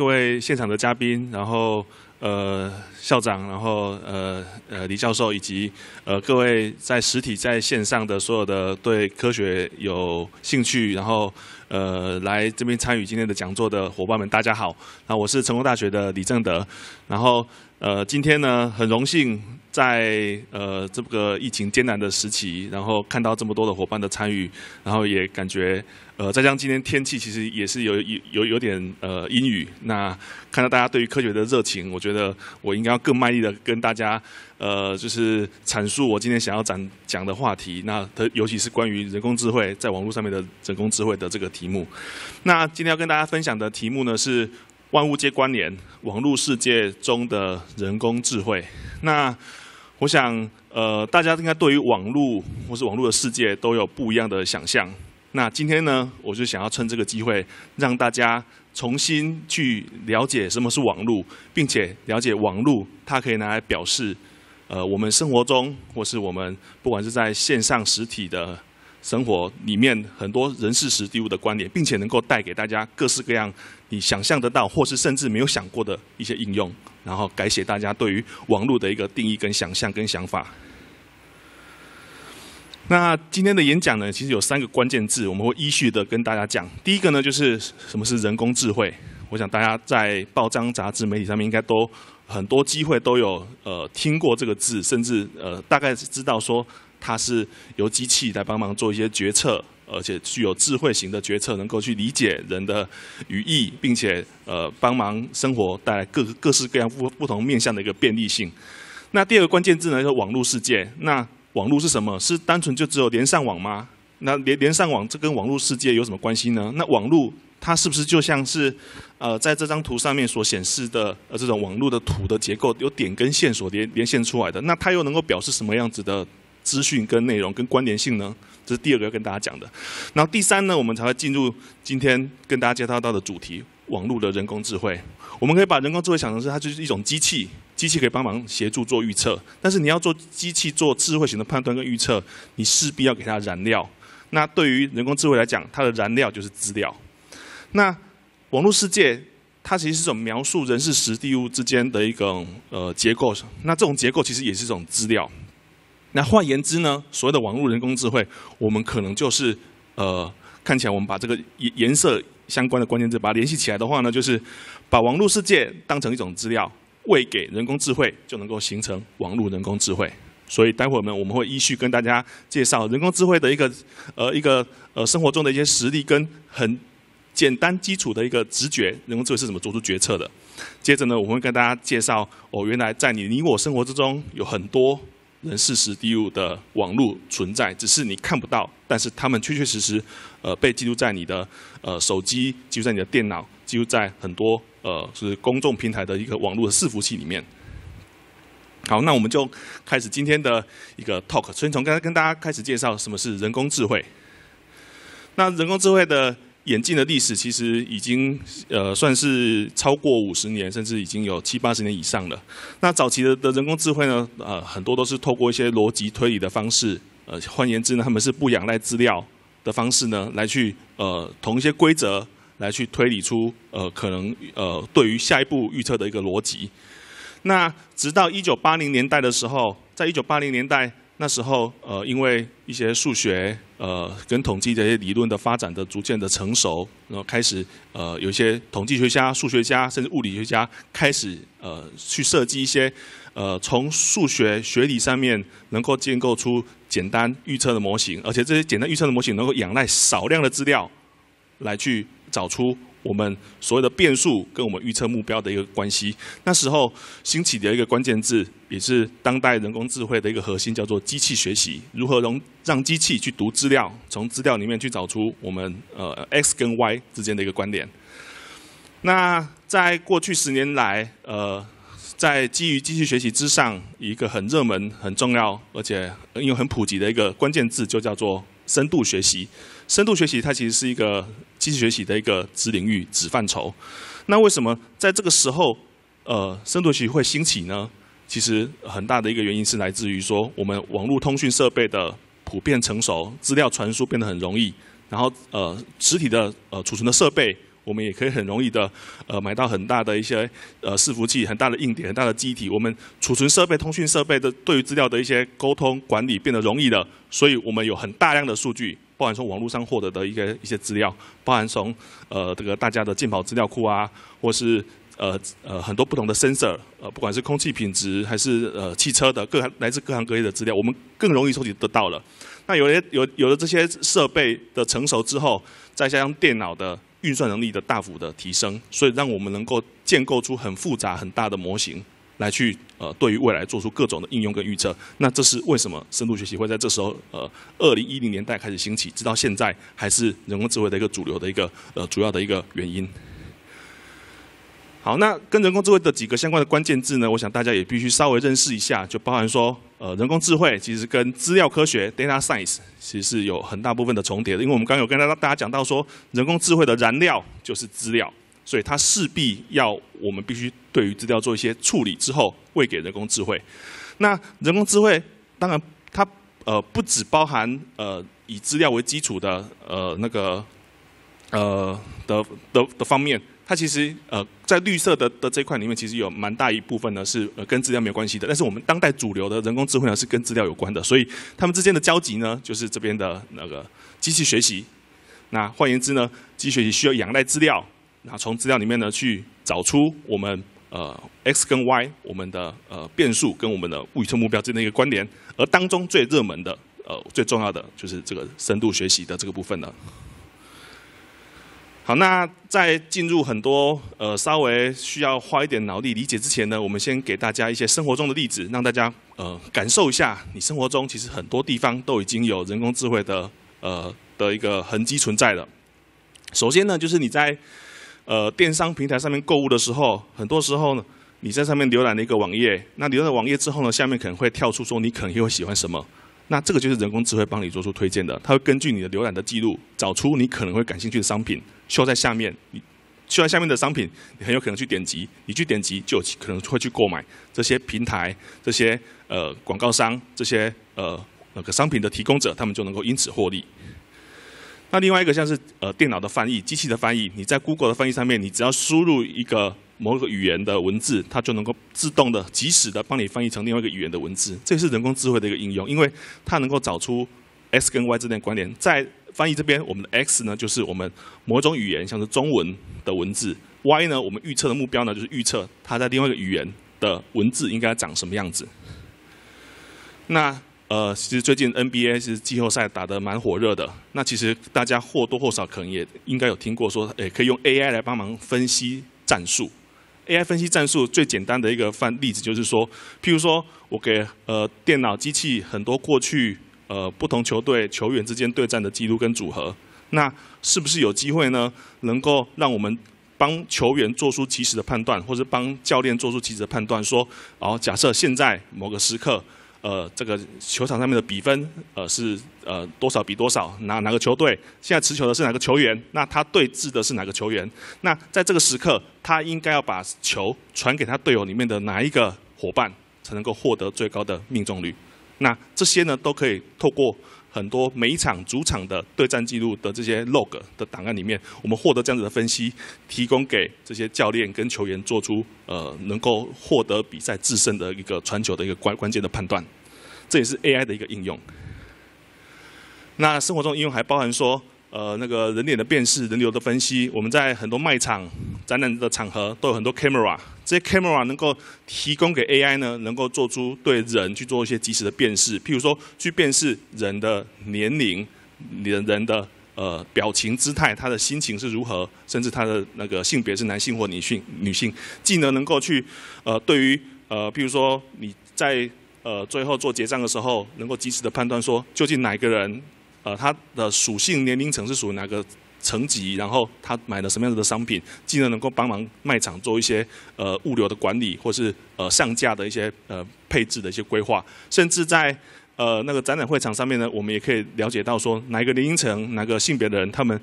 各位现场的嘉宾，然后呃校长，然后呃呃李教授，以及呃各位在实体在线上的所有的对科学有兴趣，然后呃来这边参与今天的讲座的伙伴们，大家好。那我是成功大学的李正德，然后呃今天呢很荣幸在呃这个疫情艰难的时期，然后看到这么多的伙伴的参与，然后也感觉。呃，再加上今天天气其实也是有有有有点呃阴雨，那看到大家对于科学的热情，我觉得我应该要更卖力的跟大家呃，就是阐述我今天想要讲讲的话题。那特尤其是关于人工智慧在网络上面的人工智慧的这个题目。那今天要跟大家分享的题目呢是万物皆关联，网络世界中的人工智慧。那我想呃，大家应该对于网络或是网络的世界都有不一样的想象。那今天呢，我就想要趁这个机会，让大家重新去了解什么是网络，并且了解网络，它可以拿来表示，呃，我们生活中或是我们不管是在线上实体的生活里面，很多人事实丢物的观点，并且能够带给大家各式各样你想象得到，或是甚至没有想过的一些应用，然后改写大家对于网络的一个定义跟想象跟想法。那今天的演讲呢，其实有三个关键字，我们会依序的跟大家讲。第一个呢，就是什么是人工智慧。我想大家在报章、杂志、媒体上面，应该都很多机会都有呃听过这个字，甚至呃大概知道说它是由机器来帮忙做一些决策，而且具有智慧型的决策，能够去理解人的语义，并且呃帮忙生活带来各各式各样不不同面向的一个便利性。那第二个关键字呢，就是网络世界。那网络是什么？是单纯就只有连上网吗？那连连上网，这跟网络世界有什么关系呢？那网络它是不是就像是呃，在这张图上面所显示的呃这种网络的图的结构，有点跟线所连连线出来的？那它又能够表示什么样子的资讯跟内容跟关联性呢？这是第二个要跟大家讲的。然后第三呢，我们才会进入今天跟大家介绍到的主题——网络的人工智慧。我们可以把人工智慧想成是它就是一种机器。机器可以帮忙协助做预测，但是你要做机器做智慧型的判断跟预测，你势必要给它燃料。那对于人工智慧来讲，它的燃料就是资料。那网络世界它其实是一种描述人是实地物之间的一种呃结构，那这种结构其实也是一种资料。那换言之呢，所谓的网络人工智慧，我们可能就是呃看起来我们把这个颜颜色相关的关键字把它联系起来的话呢，就是把网络世界当成一种资料。喂，给人工智慧就能够形成网络人工智慧，所以待会儿呢，我们会依序跟大家介绍人工智慧的一个呃一个呃生活中的一些实例跟很简单基础的一个直觉，人工智慧是怎么做出决策的。接着呢，我会跟大家介绍哦，原来在你你我生活之中有很多人实时记的网络存在，只是你看不到，但是他们确确实实呃被记录在你的呃手机，记录在你的电脑。就在很多呃，是公众平台的一个网络的伺服器里面。好，那我们就开始今天的一个 talk，先从刚才跟大家开始介绍什么是人工智慧。那人工智慧的演进的历史，其实已经呃算是超过五十年，甚至已经有七八十年以上了。那早期的的人工智慧呢，呃，很多都是透过一些逻辑推理的方式，呃，换言之呢，他们是不仰赖资料的方式呢，来去呃，同一些规则。来去推理出呃可能呃对于下一步预测的一个逻辑。那直到一九八零年代的时候，在一九八零年代那时候呃因为一些数学呃跟统计这些理论的发展的逐渐的成熟，然后开始呃有些统计学家、数学家甚至物理学家开始呃去设计一些呃从数学学理上面能够建构出简单预测的模型，而且这些简单预测的模型能够仰赖少量的资料来去。找出我们所有的变数跟我们预测目标的一个关系。那时候兴起的一个关键字，也是当代人工智慧的一个核心，叫做机器学习。如何能让机器去读资料，从资料里面去找出我们呃 x 跟 y 之间的一个关联？那在过去十年来，呃，在基于机器学习之上，一个很热门、很重要，而且又很普及的一个关键字，就叫做深度学习。深度学习它其实是一个机器学习的一个子领域、子范畴。那为什么在这个时候，呃，深度学习会兴起呢？其实很大的一个原因是来自于说，我们网络通讯设备的普遍成熟，资料传输变得很容易。然后，呃，实体的呃储存的设备，我们也可以很容易的，呃，买到很大的一些呃伺服器、很大的硬点，很大的机体。我们储存设备、通讯设备的对于资料的一些沟通管理变得容易了，所以我们有很大量的数据。包含从网络上获得的一个一些资料，包含从呃这个大家的健保资料库啊，或是呃呃很多不同的 sensor，呃不管是空气品质还是呃汽车的各来自各行各业的资料，我们更容易收集得到了。那有些有有了这些设备的成熟之后，再加上电脑的运算能力的大幅的提升，所以让我们能够建构出很复杂很大的模型。来去呃，对于未来做出各种的应用跟预测，那这是为什么深度学习会在这时候呃，二零一零年代开始兴起，直到现在还是人工智慧的一个主流的一个呃主要的一个原因。好，那跟人工智慧的几个相关的关键字呢，我想大家也必须稍微认识一下，就包含说呃，人工智慧其实跟资料科学 （data science） 其实是有很大部分的重叠的，因为我们刚刚有跟大大家讲到说，人工智慧的燃料就是资料。所以它势必要，我们必须对于资料做一些处理之后，喂给人工智慧。那人工智慧当然，它呃不只包含呃以资料为基础的呃那个呃的的的方面，它其实呃在绿色的的这一块里面，其实有蛮大一部分呢是跟资料没有关系的。但是我们当代主流的人工智慧呢是跟资料有关的，所以他们之间的交集呢就是这边的那个机器学习。那换言之呢，机器学习需要仰赖资料。那从资料里面呢，去找出我们呃 x 跟 y 我们的呃变数跟我们的预测目标之间的一个关联，而当中最热门的呃最重要的就是这个深度学习的这个部分呢。好，那在进入很多呃稍微需要花一点脑力理解之前呢，我们先给大家一些生活中的例子，让大家呃感受一下，你生活中其实很多地方都已经有人工智慧的呃的一个痕迹存在了。首先呢，就是你在呃，电商平台上面购物的时候，很多时候呢，你在上面浏览了一个网页，那浏览了网页之后呢，下面可能会跳出说你可能会喜欢什么，那这个就是人工智慧帮你做出推荐的，它会根据你的浏览的记录，找出你可能会感兴趣的商品，秀在下面，秀在下面的商品，你很有可能去点击，你去点击就有可能会去购买，这些平台、这些呃广告商、这些呃那个商品的提供者，他们就能够因此获利。那另外一个像是呃电脑的翻译、机器的翻译，你在 Google 的翻译上面，你只要输入一个某个语言的文字，它就能够自动的、及时的帮你翻译成另外一个语言的文字。这是人工智慧的一个应用，因为它能够找出 X 跟 Y 之间的关联。在翻译这边，我们的 X 呢就是我们某种语言，像是中文的文字；Y 呢，我们预测的目标呢就是预测它在另外一个语言的文字应该长什么样子。那呃，其实最近 NBA 是季后赛打得蛮火热的。那其实大家或多或少可能也应该有听过，说也可以用 AI 来帮忙分析战术。AI 分析战术最简单的一个范例子就是说，譬如说我给呃电脑机器很多过去呃不同球队球员之间对战的记录跟组合，那是不是有机会呢？能够让我们帮球员做出及时的判断，或者帮教练做出及时的判断？说，哦，假设现在某个时刻。呃，这个球场上面的比分，呃是呃多少比多少？哪哪个球队现在持球的是哪个球员？那他对峙的是哪个球员？那在这个时刻，他应该要把球传给他队友里面的哪一个伙伴，才能够获得最高的命中率？那这些呢都可以透过。很多每场主场的对战记录的这些 log 的档案里面，我们获得这样子的分析，提供给这些教练跟球员做出呃能够获得比赛自身的一个传球的一个关关键的判断，这也是 AI 的一个应用。那生活中应用还包含说，呃，那个人脸的辨识、人流的分析，我们在很多卖场、展览的场合都有很多 camera。这些 camera 能够提供给 AI 呢，能够做出对人去做一些及时的辨识，譬如说去辨识人的年龄、人的呃表情姿态、他的心情是如何，甚至他的那个性别是男性或女性。女性，技能能够去呃对于呃譬如说你在呃最后做结账的时候，能够及时的判断说究竟哪一个人呃他的属性、年龄层是属于哪个。层级，然后他买了什么样子的商品，进而能够帮忙卖场做一些呃物流的管理，或是呃上架的一些呃配置的一些规划，甚至在呃那个展览会场上面呢，我们也可以了解到说哪一个楼层、哪个性别的人，他们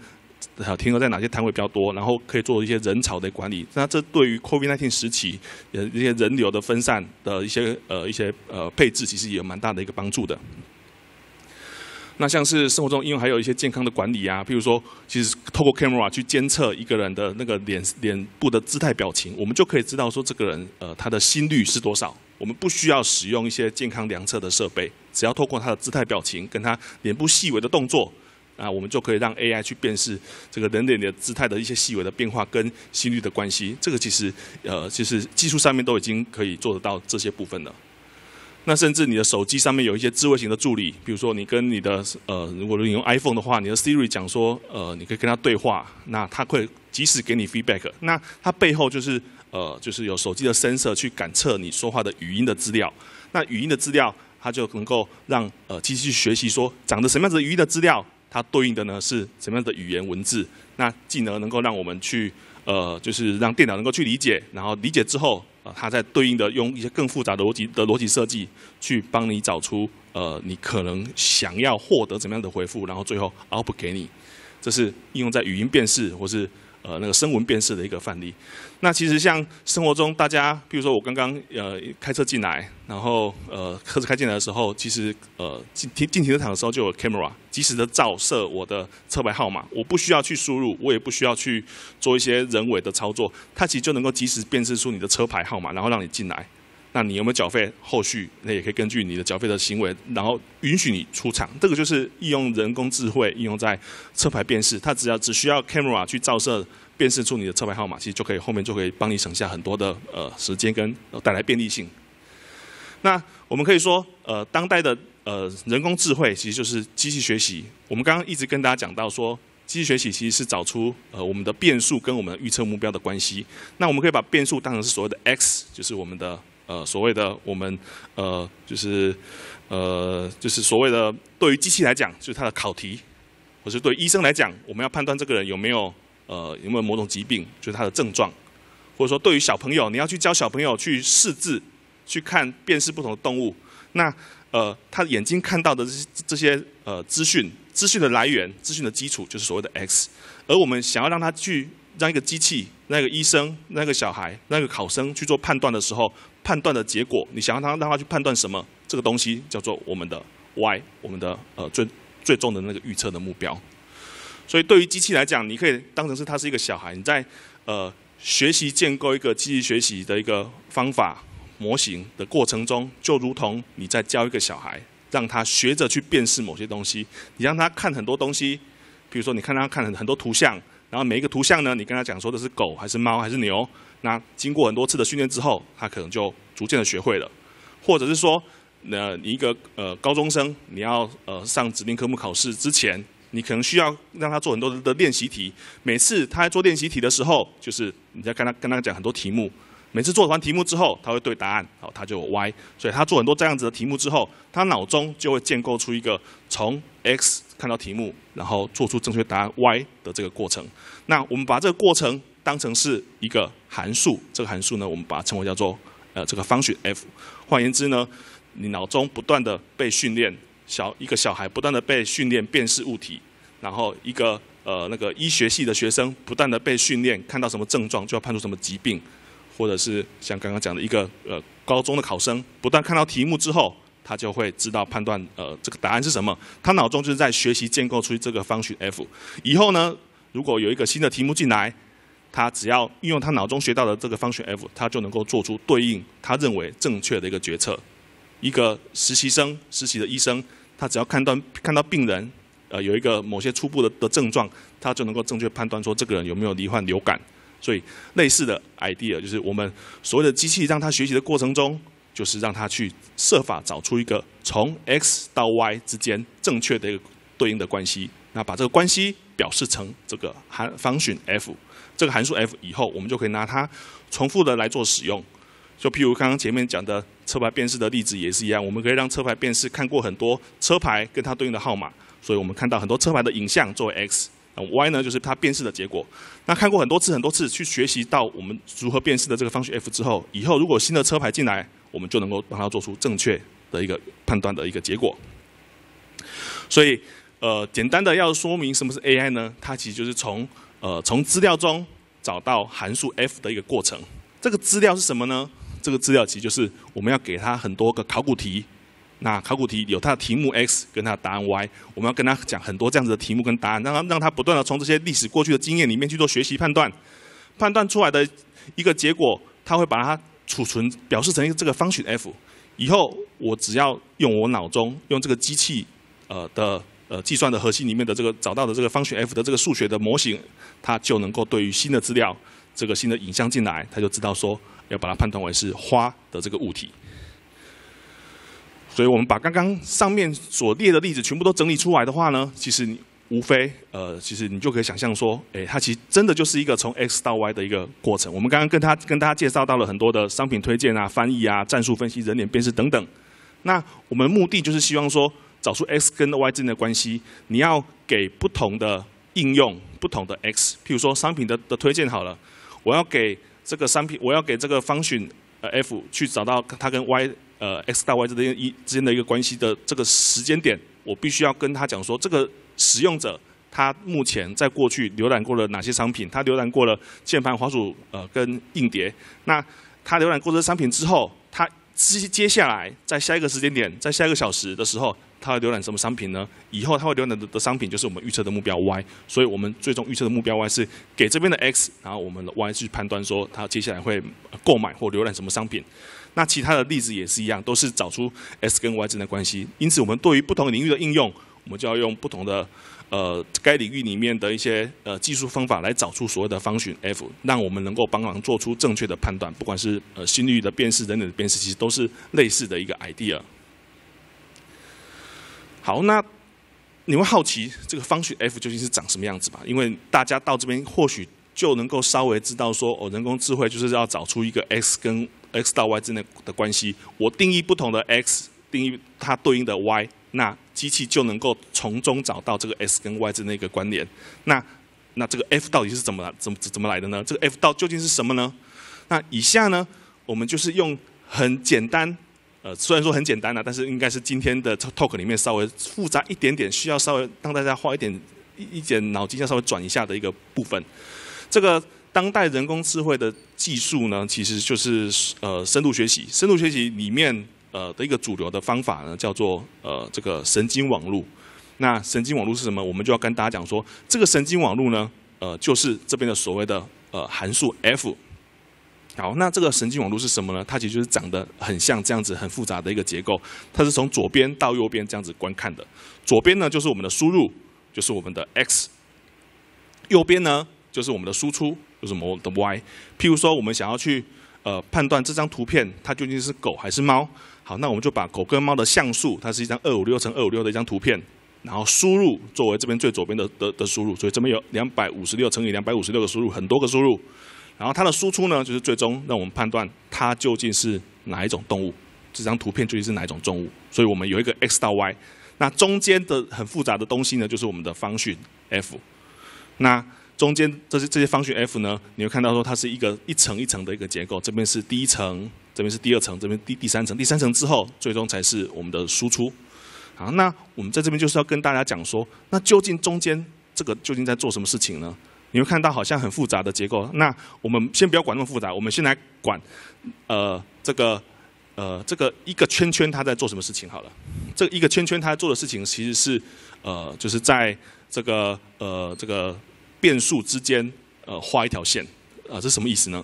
停留在哪些摊位比较多，然后可以做一些人潮的管理。那这对于 COVID-19 时期呃一些人流的分散的一些呃一些呃配置，其实也有蛮大的一个帮助的。那像是生活中，因为还有一些健康的管理啊，譬如说，其实透过 camera 去监测一个人的那个脸脸部的姿态表情，我们就可以知道说这个人呃他的心率是多少。我们不需要使用一些健康量测的设备，只要透过他的姿态表情跟他脸部细微的动作啊，我们就可以让 AI 去辨识这个人脸的姿态的一些细微的变化跟心率的关系。这个其实呃其实技术上面都已经可以做得到这些部分了。那甚至你的手机上面有一些智慧型的助理，比如说你跟你的呃，如果你用 iPhone 的话，你的 Siri 讲说，呃，你可以跟他对话，那他会及时给你 feedback。那它背后就是呃，就是有手机的 sensor 去感测你说话的语音的资料。那语音的资料，它就能够让呃机器学习说，长得什么样子的语音的资料，它对应的呢是什么样的语言文字，那进而能够让我们去呃，就是让电脑能够去理解，然后理解之后。它在对应的用一些更复杂的逻辑的逻辑设计，去帮你找出呃，你可能想要获得怎么样的回复，然后最后而不给你，这是应用在语音辨识或是。呃，那个声纹辨识的一个范例。那其实像生活中大家，譬如说我刚刚呃开车进来，然后呃车子开进来的时候，其实呃进停进停车场的时候就有 camera，及时的照射我的车牌号码，我不需要去输入，我也不需要去做一些人为的操作，它其实就能够及时辨识出你的车牌号码，然后让你进来。那你有没有缴费？后续那也可以根据你的缴费的行为，然后允许你出场。这个就是应用人工智慧应用在车牌辨识，它只要只需要 camera 去照射，辨识出你的车牌号码，其实就可以后面就可以帮你省下很多的呃时间跟带来便利性。那我们可以说，呃，当代的呃人工智慧其实就是机器学习。我们刚刚一直跟大家讲到说，机器学习其实是找出呃我们的变数跟我们预测目标的关系。那我们可以把变数当成是所谓的 x，就是我们的。呃，所谓的我们呃，就是呃，就是所谓的对于机器来讲，就是它的考题；或者对医生来讲，我们要判断这个人有没有呃有没有某种疾病，就是他的症状；或者说对于小朋友，你要去教小朋友去识字，去看辨识不同的动物。那呃，他眼睛看到的这些这些呃资讯，资讯的来源，资讯的基础，就是所谓的 X。而我们想要让他去让一个机器、那个医生、那个小孩、那个考生去做判断的时候。判断的结果，你想让它让它去判断什么？这个东西叫做我们的 Y，我们的呃最最终的那个预测的目标。所以对于机器来讲，你可以当成是它是一个小孩，你在呃学习建构一个机器学习的一个方法模型的过程中，就如同你在教一个小孩，让他学着去辨识某些东西。你让他看很多东西，比如说你看他看很多图像，然后每一个图像呢，你跟他讲说的是狗还是猫还是牛。那经过很多次的训练之后，他可能就逐渐的学会了，或者是说，呃，一个呃高中生，你要呃上指定科目考试之前，你可能需要让他做很多的练习题。每次他在做练习题的时候，就是你在跟他跟他讲很多题目，每次做完题目之后，他会对答案，哦，他就 Y。所以他做很多这样子的题目之后，他脑中就会建构出一个从 X 看到题目，然后做出正确答案 Y 的这个过程。那我们把这个过程当成是一个。函数，这个函数呢，我们把它称为叫做呃这个 function f。换言之呢，你脑中不断的被训练，小一个小孩不断的被训练辨识物体，然后一个呃那个医学系的学生不断的被训练看到什么症状就要判出什么疾病，或者是像刚刚讲的一个呃高中的考生不断看到题目之后，他就会知道判断呃这个答案是什么，他脑中就是在学习建构出这个方数 f。以后呢，如果有一个新的题目进来，他只要运用他脑中学到的这个方选 f，他就能够做出对应他认为正确的一个决策。一个实习生、实习的医生，他只要看到看到病人，呃，有一个某些初步的的症状，他就能够正确判断说这个人有没有罹患流感。所以类似的 idea 就是，我们所谓的机器让他学习的过程中，就是让他去设法找出一个从 x 到 y 之间正确的一个对应的关系，那把这个关系表示成这个函方选 f。这个函数 f 以后，我们就可以拿它重复的来做使用。就譬如刚刚前面讲的车牌辨识的例子也是一样，我们可以让车牌辨识看过很多车牌跟它对应的号码，所以我们看到很多车牌的影像作为 x，y 呢就是它辨识的结果。那看过很多次、很多次去学习到我们如何辨识的这个方式 f 之后，以后如果新的车牌进来，我们就能够帮它做出正确的一个判断的一个结果。所以，呃，简单的要说明什么是 AI 呢？它其实就是从呃，从资料中找到函数 f 的一个过程。这个资料是什么呢？这个资料其实就是我们要给他很多个考古题。那考古题有它的题目 x 跟它的答案 y，我们要跟他讲很多这样子的题目跟答案，让他让他不断的从这些历史过去的经验里面去做学习判断。判断出来的一个结果，他会把它储存表示成一个这个方程 f。以后我只要用我脑中用这个机器呃的。呃，计算的核心里面的这个找到的这个方程 f 的这个数学的模型，它就能够对于新的资料，这个新的影像进来，它就知道说要把它判断为是花的这个物体。所以我们把刚刚上面所列的例子全部都整理出来的话呢，其实无非呃，其实你就可以想象说，哎，它其实真的就是一个从 x 到 y 的一个过程。我们刚刚跟他跟大家介绍到了很多的商品推荐啊、翻译啊、战术分析、人脸辨识等等。那我们目的就是希望说。找出 x 跟 y 之间的关系，你要给不同的应用不同的 x，譬如说商品的的推荐好了，我要给这个商品，我要给这个 function 呃 f 去找到它跟 y 呃 x 到 y 之间一之间的一个关系的这个时间点，我必须要跟他讲说，这个使用者他目前在过去浏览过了哪些商品，他浏览过了键盘滑鼠呃跟硬碟，那他浏览过这商品之后，他接接下来在下一个时间点，在下一个小时的时候。他浏览什么商品呢？以后他会浏览的的商品就是我们预测的目标 y，所以我们最终预测的目标 y 是给这边的 x，然后我们的 y 去判断说他接下来会购买或浏览什么商品。那其他的例子也是一样，都是找出 S 跟 y 之间的关系。因此，我们对于不同领域的应用，我们就要用不同的呃该领域里面的一些呃技术方法来找出所谓的方寻 f，让我们能够帮忙做出正确的判断。不管是呃心率的辨识等等的辨识，其实都是类似的一个 idea。好，那你会好奇这个方程 f 究竟是长什么样子吧？因为大家到这边或许就能够稍微知道说，哦，人工智慧就是要找出一个 x 跟 x 到 y 之间的关系。我定义不同的 x，定义它对应的 y，那机器就能够从中找到这个 x 跟 y 之间的一个关联。那那这个 f 到底是怎么来、怎么怎么来的呢？这个 f 到究竟是什么呢？那以下呢，我们就是用很简单。呃，虽然说很简单了，但是应该是今天的 talk 里面稍微复杂一点点，需要稍微让大家花一点一一点脑筋，要稍微转一下的一个部分。这个当代人工智慧的技术呢，其实就是呃深度学习，深度学习里面呃的一个主流的方法呢，叫做呃这个神经网络。那神经网络是什么？我们就要跟大家讲说，这个神经网络呢，呃就是这边的所谓的呃函数 f。好，那这个神经网络是什么呢？它其实就是长得很像这样子很复杂的一个结构。它是从左边到右边这样子观看的。左边呢就是我们的输入，就是我们的 x；右边呢就是我们的输出，就是我们的 y。譬如说，我们想要去呃判断这张图片它究竟是狗还是猫。好，那我们就把狗跟猫的像素，它是一张二五六乘二五六的一张图片，然后输入作为这边最左边的的的输入，所以这边有两百五十六乘以两百五十六个输入，很多个输入。然后它的输出呢，就是最终让我们判断它究竟是哪一种动物，这张图片究竟是哪一种动物。所以我们有一个 x 到 y，那中间的很复杂的东西呢，就是我们的方讯 f。那中间这些这些方讯 f 呢，你会看到说它是一个一层一层的一个结构，这边是第一层，这边是第二层，这边第第三层，第三层之后最终才是我们的输出。好，那我们在这边就是要跟大家讲说，那究竟中间这个究竟在做什么事情呢？你会看到好像很复杂的结构，那我们先不要管那么复杂，我们先来管呃这个呃这个一个圈圈它在做什么事情好了。这一个圈圈它做的事情其实是呃就是在这个呃这个变数之间呃画一条线啊，这是什么意思呢？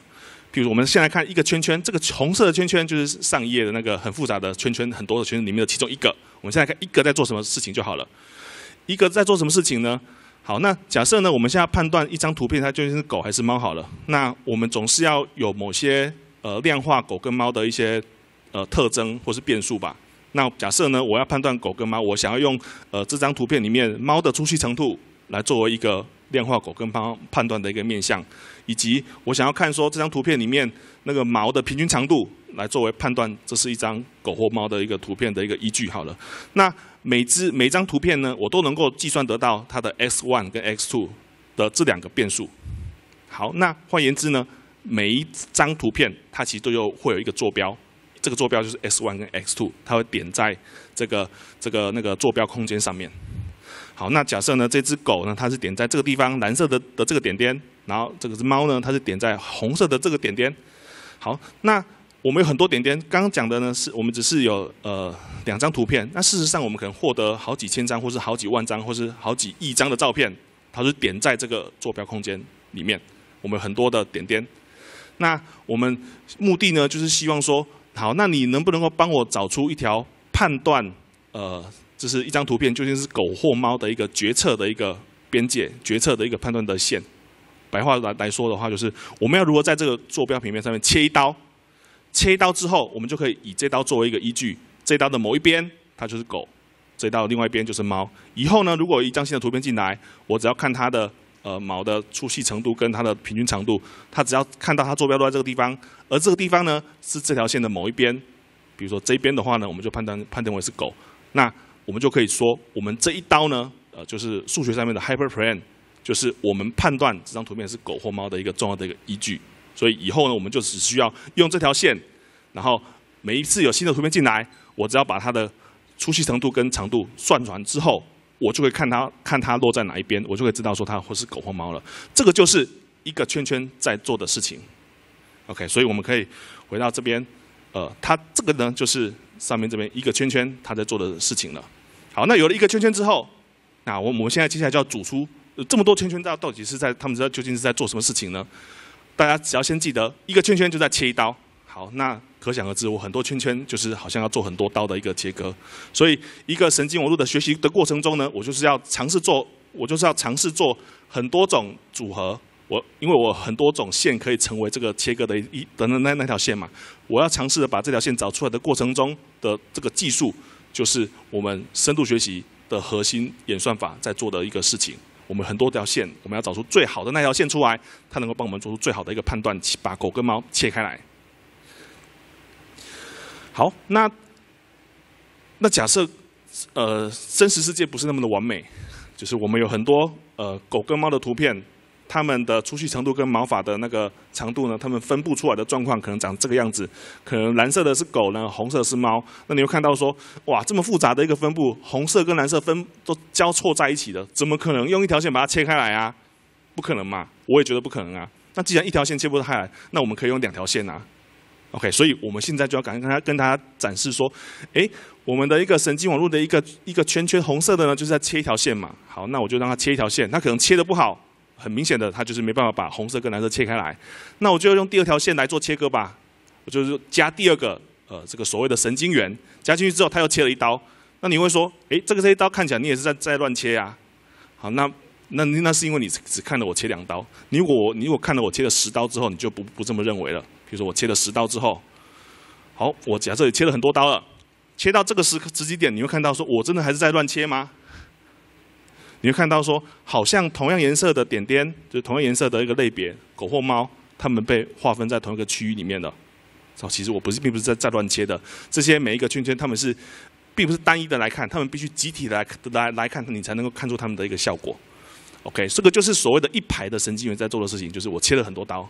比如我们先来看一个圈圈，这个红色的圈圈就是上一页的那个很复杂的圈圈，很多的圈里面的其中一个。我们现在看一个在做什么事情就好了。一个在做什么事情呢？好，那假设呢？我们现在判断一张图片，它究竟是狗还是猫好了。那我们总是要有某些呃量化狗跟猫的一些呃特征或是变数吧。那假设呢，我要判断狗跟猫，我想要用呃这张图片里面猫的粗细程度来作为一个量化狗跟猫判断的一个面向，以及我想要看说这张图片里面那个毛的平均长度来作为判断这是一张狗或猫的一个图片的一个依据好了。那每只每张图片呢，我都能够计算得到它的 x one 跟 x two 的这两个变数。好，那换言之呢，每一张图片它其实都有会有一个坐标，这个坐标就是 x one 跟 x two，它会点在这个这个那个坐标空间上面。好，那假设呢这只狗呢它是点在这个地方蓝色的的这个点点，然后这个猫呢它是点在红色的这个点点。好，那。我们有很多点点，刚刚讲的呢，是我们只是有呃两张图片，那事实上我们可能获得好几千张，或是好几万张，或是好几亿张的照片，它是点在这个坐标空间里面，我们很多的点点。那我们目的呢，就是希望说，好，那你能不能够帮我找出一条判断，呃，这是一张图片究竟是狗或猫的一个决策的一个边界，决策的一个判断的线。白话来来说的话，就是我们要如何在这个坐标平面上面切一刀。切一刀之后，我们就可以以这刀作为一个依据，这刀的某一边它就是狗，这刀另外一边就是猫。以后呢，如果有一张新的图片进来，我只要看它的呃毛的粗细程度跟它的平均长度，它只要看到它坐标都在这个地方，而这个地方呢是这条线的某一边，比如说这一边的话呢，我们就判断判定为是狗，那我们就可以说，我们这一刀呢，呃，就是数学上面的 hyper plane，就是我们判断这张图片是狗或猫的一个重要的一个依据。所以以后呢，我们就只需要用这条线，然后每一次有新的图片进来，我只要把它的粗细程度跟长度算完之后，我就会看它看它落在哪一边，我就会知道说它或是狗或猫了。这个就是一个圈圈在做的事情。OK，所以我们可以回到这边，呃，它这个呢就是上面这边一个圈圈它在做的事情了。好，那有了一个圈圈之后，那我我们现在接下来就要组出这么多圈圈到到底是在他们道究竟是在做什么事情呢？大家只要先记得一个圈圈就在切一刀，好，那可想而知，我很多圈圈就是好像要做很多刀的一个切割，所以一个神经网络的学习的过程中呢，我就是要尝试做，我就是要尝试做很多种组合，我因为我很多种线可以成为这个切割的一等等那那条线嘛，我要尝试的把这条线找出来的过程中的这个技术，就是我们深度学习的核心演算法在做的一个事情。我们很多条线，我们要找出最好的那条线出来，它能够帮我们做出最好的一个判断，把狗跟猫切开来。好，那那假设，呃，真实世界不是那么的完美，就是我们有很多呃狗跟猫的图片。它们的粗细程度跟毛发的那个长度呢，它们分布出来的状况可能长这个样子，可能蓝色的是狗呢，红色是猫。那你会看到说，哇，这么复杂的一个分布，红色跟蓝色分都交错在一起的，怎么可能用一条线把它切开来啊？不可能嘛？我也觉得不可能啊。那既然一条线切不开来，那我们可以用两条线啊。OK，所以我们现在就要赶快跟大家展示说，哎，我们的一个神经网络的一个一个圈圈，红色的呢就是在切一条线嘛。好，那我就让它切一条线，它可能切的不好。很明显的，它就是没办法把红色跟蓝色切开来。那我就用第二条线来做切割吧。我就是加第二个呃，这个所谓的神经元，加进去之后，它又切了一刀。那你会说，哎，这个这一刀看起来你也是在在乱切啊。好，那那那是因为你只看了我切两刀。你如果你如果看了我切了十刀之后，你就不不这么认为了。比如说我切了十刀之后，好，我假设也切了很多刀了，切到这个时时机点，你会看到说我真的还是在乱切吗？你会看到说，好像同样颜色的点点，就是同样颜色的一个类别，狗或猫，它们被划分在同一个区域里面的。哦，其实我不是，并不是在在乱切的。这些每一个圈圈，它们是，并不是单一的来看，它们必须集体来来来看，你才能够看出它们的一个效果。OK，这个就是所谓的一排的神经元在做的事情，就是我切了很多刀。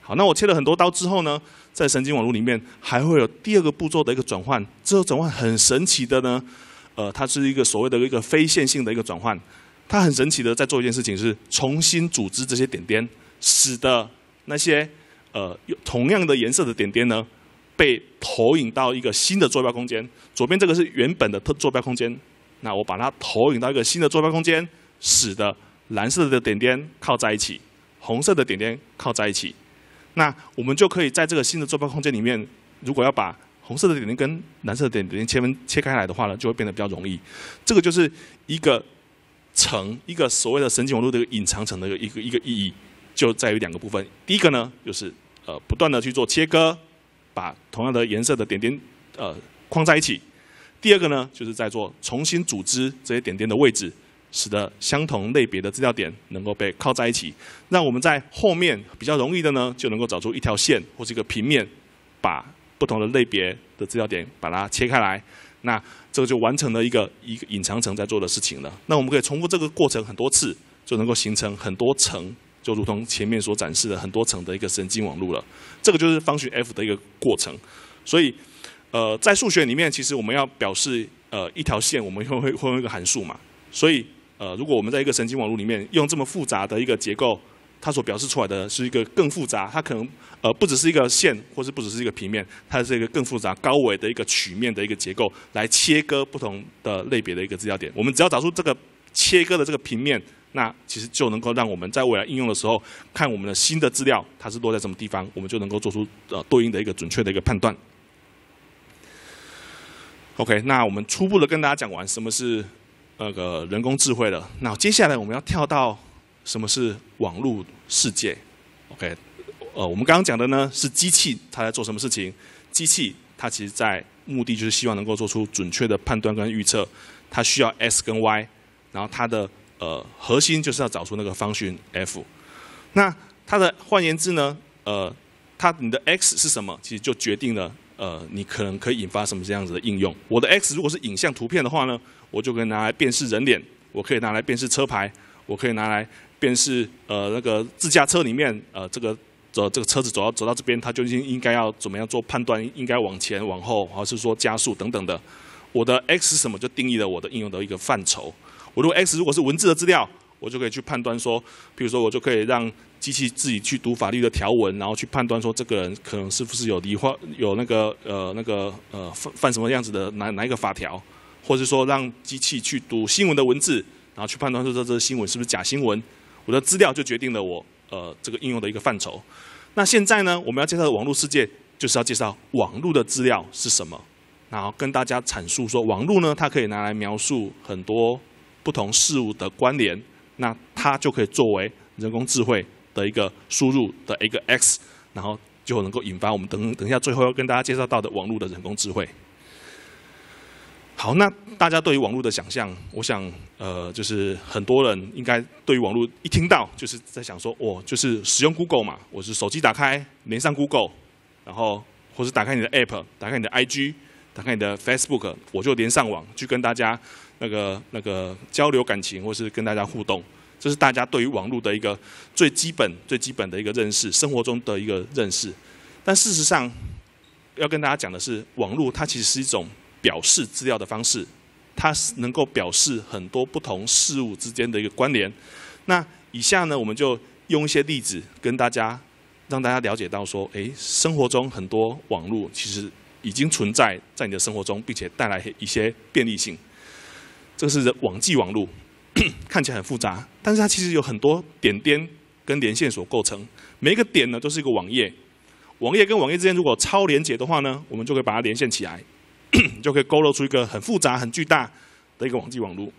好，那我切了很多刀之后呢，在神经网络里面还会有第二个步骤的一个转换，这个转换很神奇的呢。呃，它是一个所谓的一个非线性的一个转换，它很神奇的在做一件事情，是重新组织这些点点，使得那些呃同样的颜色的点点呢，被投影到一个新的坐标空间。左边这个是原本的特坐标空间，那我把它投影到一个新的坐标空间，使得蓝色的点点靠在一起，红色的点点靠在一起，那我们就可以在这个新的坐标空间里面，如果要把。红色的点点跟蓝色的点点切分切开来的话呢，就会变得比较容易。这个就是一个层，一个所谓的神经网络的一个隐藏层的一个一个一个意义，就在于两个部分。第一个呢，就是呃不断的去做切割，把同样的颜色的点点呃框在一起；第二个呢，就是在做重新组织这些点点的位置，使得相同类别的资料点能够被靠在一起，让我们在后面比较容易的呢，就能够找出一条线或是一个平面把。不同的类别的资料点把它切开来，那这个就完成了一个一个隐藏层在做的事情了。那我们可以重复这个过程很多次，就能够形成很多层，就如同前面所展示的很多层的一个神经网络了。这个就是方学 f 的一个过程。所以，呃，在数学里面，其实我们要表示呃一条线，我们会会用一个函数嘛。所以，呃，如果我们在一个神经网络里面用这么复杂的一个结构。它所表示出来的是一个更复杂，它可能呃不只是一个线，或是不只是一个平面，它是一个更复杂高维的一个曲面的一个结构来切割不同的类别的一个资料点。我们只要找出这个切割的这个平面，那其实就能够让我们在未来应用的时候，看我们的新的资料它是落在什么地方，我们就能够做出呃对应的一个准确的一个判断。OK，那我们初步的跟大家讲完什么是那个人工智慧了，那接下来我们要跳到。什么是网络世界？OK，呃，我们刚刚讲的呢是机器它在做什么事情？机器它其实在目的就是希望能够做出准确的判断跟预测，它需要 S 跟 y，然后它的呃核心就是要找出那个方程 f。那它的换言之呢，呃，它你的 x 是什么，其实就决定了呃你可能可以引发什么这样子的应用。我的 x 如果是影像图片的话呢，我就可以拿来辨识人脸，我可以拿来辨识车牌，我可以拿来。便是呃那个自驾车里面呃这个走这个车子走到走到这边，它究竟应该要怎么样做判断？应该往前往后，还是说加速等等的？我的 X 什么就定义了我的应用的一个范畴。我如果 X 如果是文字的资料，我就可以去判断说，比如说我就可以让机器自己去读法律的条文，然后去判断说这个人可能是不是有离婚有那个呃那个呃犯犯什么样子的哪哪一个法条，或者说让机器去读新闻的文字，然后去判断说这这新闻是不是假新闻。我的资料就决定了我呃这个应用的一个范畴。那现在呢，我们要介绍的网络世界就是要介绍网络的资料是什么，然后跟大家阐述说网络呢，它可以拿来描述很多不同事物的关联，那它就可以作为人工智慧的一个输入的一个 x，然后就能够引发我们等等一下最后要跟大家介绍到的网络的人工智慧。好，那大家对于网络的想象，我想，呃，就是很多人应该对于网络一听到，就是在想说，哦，就是使用 Google 嘛，我是手机打开连上 Google，然后或是打开你的 App，打开你的 IG，打开你的 Facebook，我就连上网去跟大家那个那个交流感情，或是跟大家互动，这是大家对于网络的一个最基本最基本的一个认识，生活中的一个认识。但事实上，要跟大家讲的是，网络它其实是一种。表示资料的方式，它能够表示很多不同事物之间的一个关联。那以下呢，我们就用一些例子跟大家，让大家了解到说，哎，生活中很多网络其实已经存在在你的生活中，并且带来一些便利性。这个是网际网络，看起来很复杂，但是它其实有很多点点跟连线所构成。每一个点呢，都是一个网页。网页跟网页之间如果超连接的话呢，我们就可以把它连线起来。就可以勾勒出一个很复杂、很巨大的一个网际网络。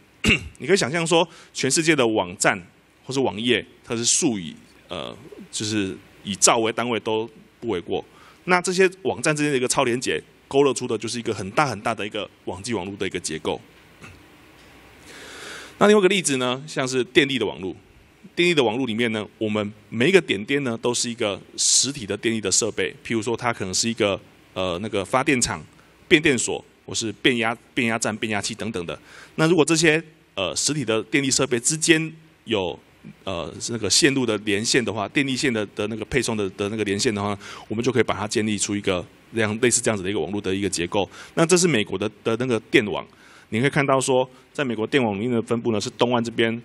你可以想象说，全世界的网站或是网页，它是数以呃，就是以兆为单位都不为过。那这些网站之间的一个超连接，勾勒出的就是一个很大很大的一个网际网络的一个结构。那另外一个例子呢，像是电力的网络。电力的网络里面呢，我们每一个点点呢，都是一个实体的电力的设备，譬如说，它可能是一个呃，那个发电厂。变电所，或是变压、变压站、变压器等等的。那如果这些呃实体的电力设备之间有呃那个线路的连线的话，电力线的的那个配送的的那个连线的话，我们就可以把它建立出一个这样类似这样子的一个网络的一个结构。那这是美国的的那个电网，你可以看到说，在美国电网里面的分布呢是东岸这边。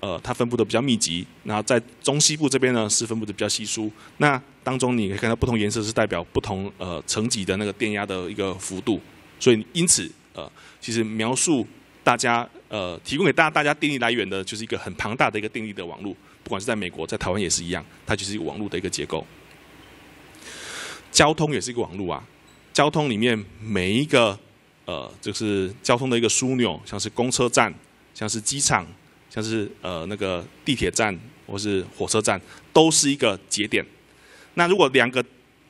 呃，它分布的比较密集，然后在中西部这边呢是分布的比较稀疏。那当中你可以看到不同颜色是代表不同呃层级的那个电压的一个幅度。所以因此呃，其实描述大家呃提供给大家大家电力来源的，就是一个很庞大的一个电力的网络。不管是在美国，在台湾也是一样，它就是一个网络的一个结构。交通也是一个网络啊，交通里面每一个呃就是交通的一个枢纽，像是公车站，像是机场。像是呃那个地铁站或是火车站都是一个节点。那如果两个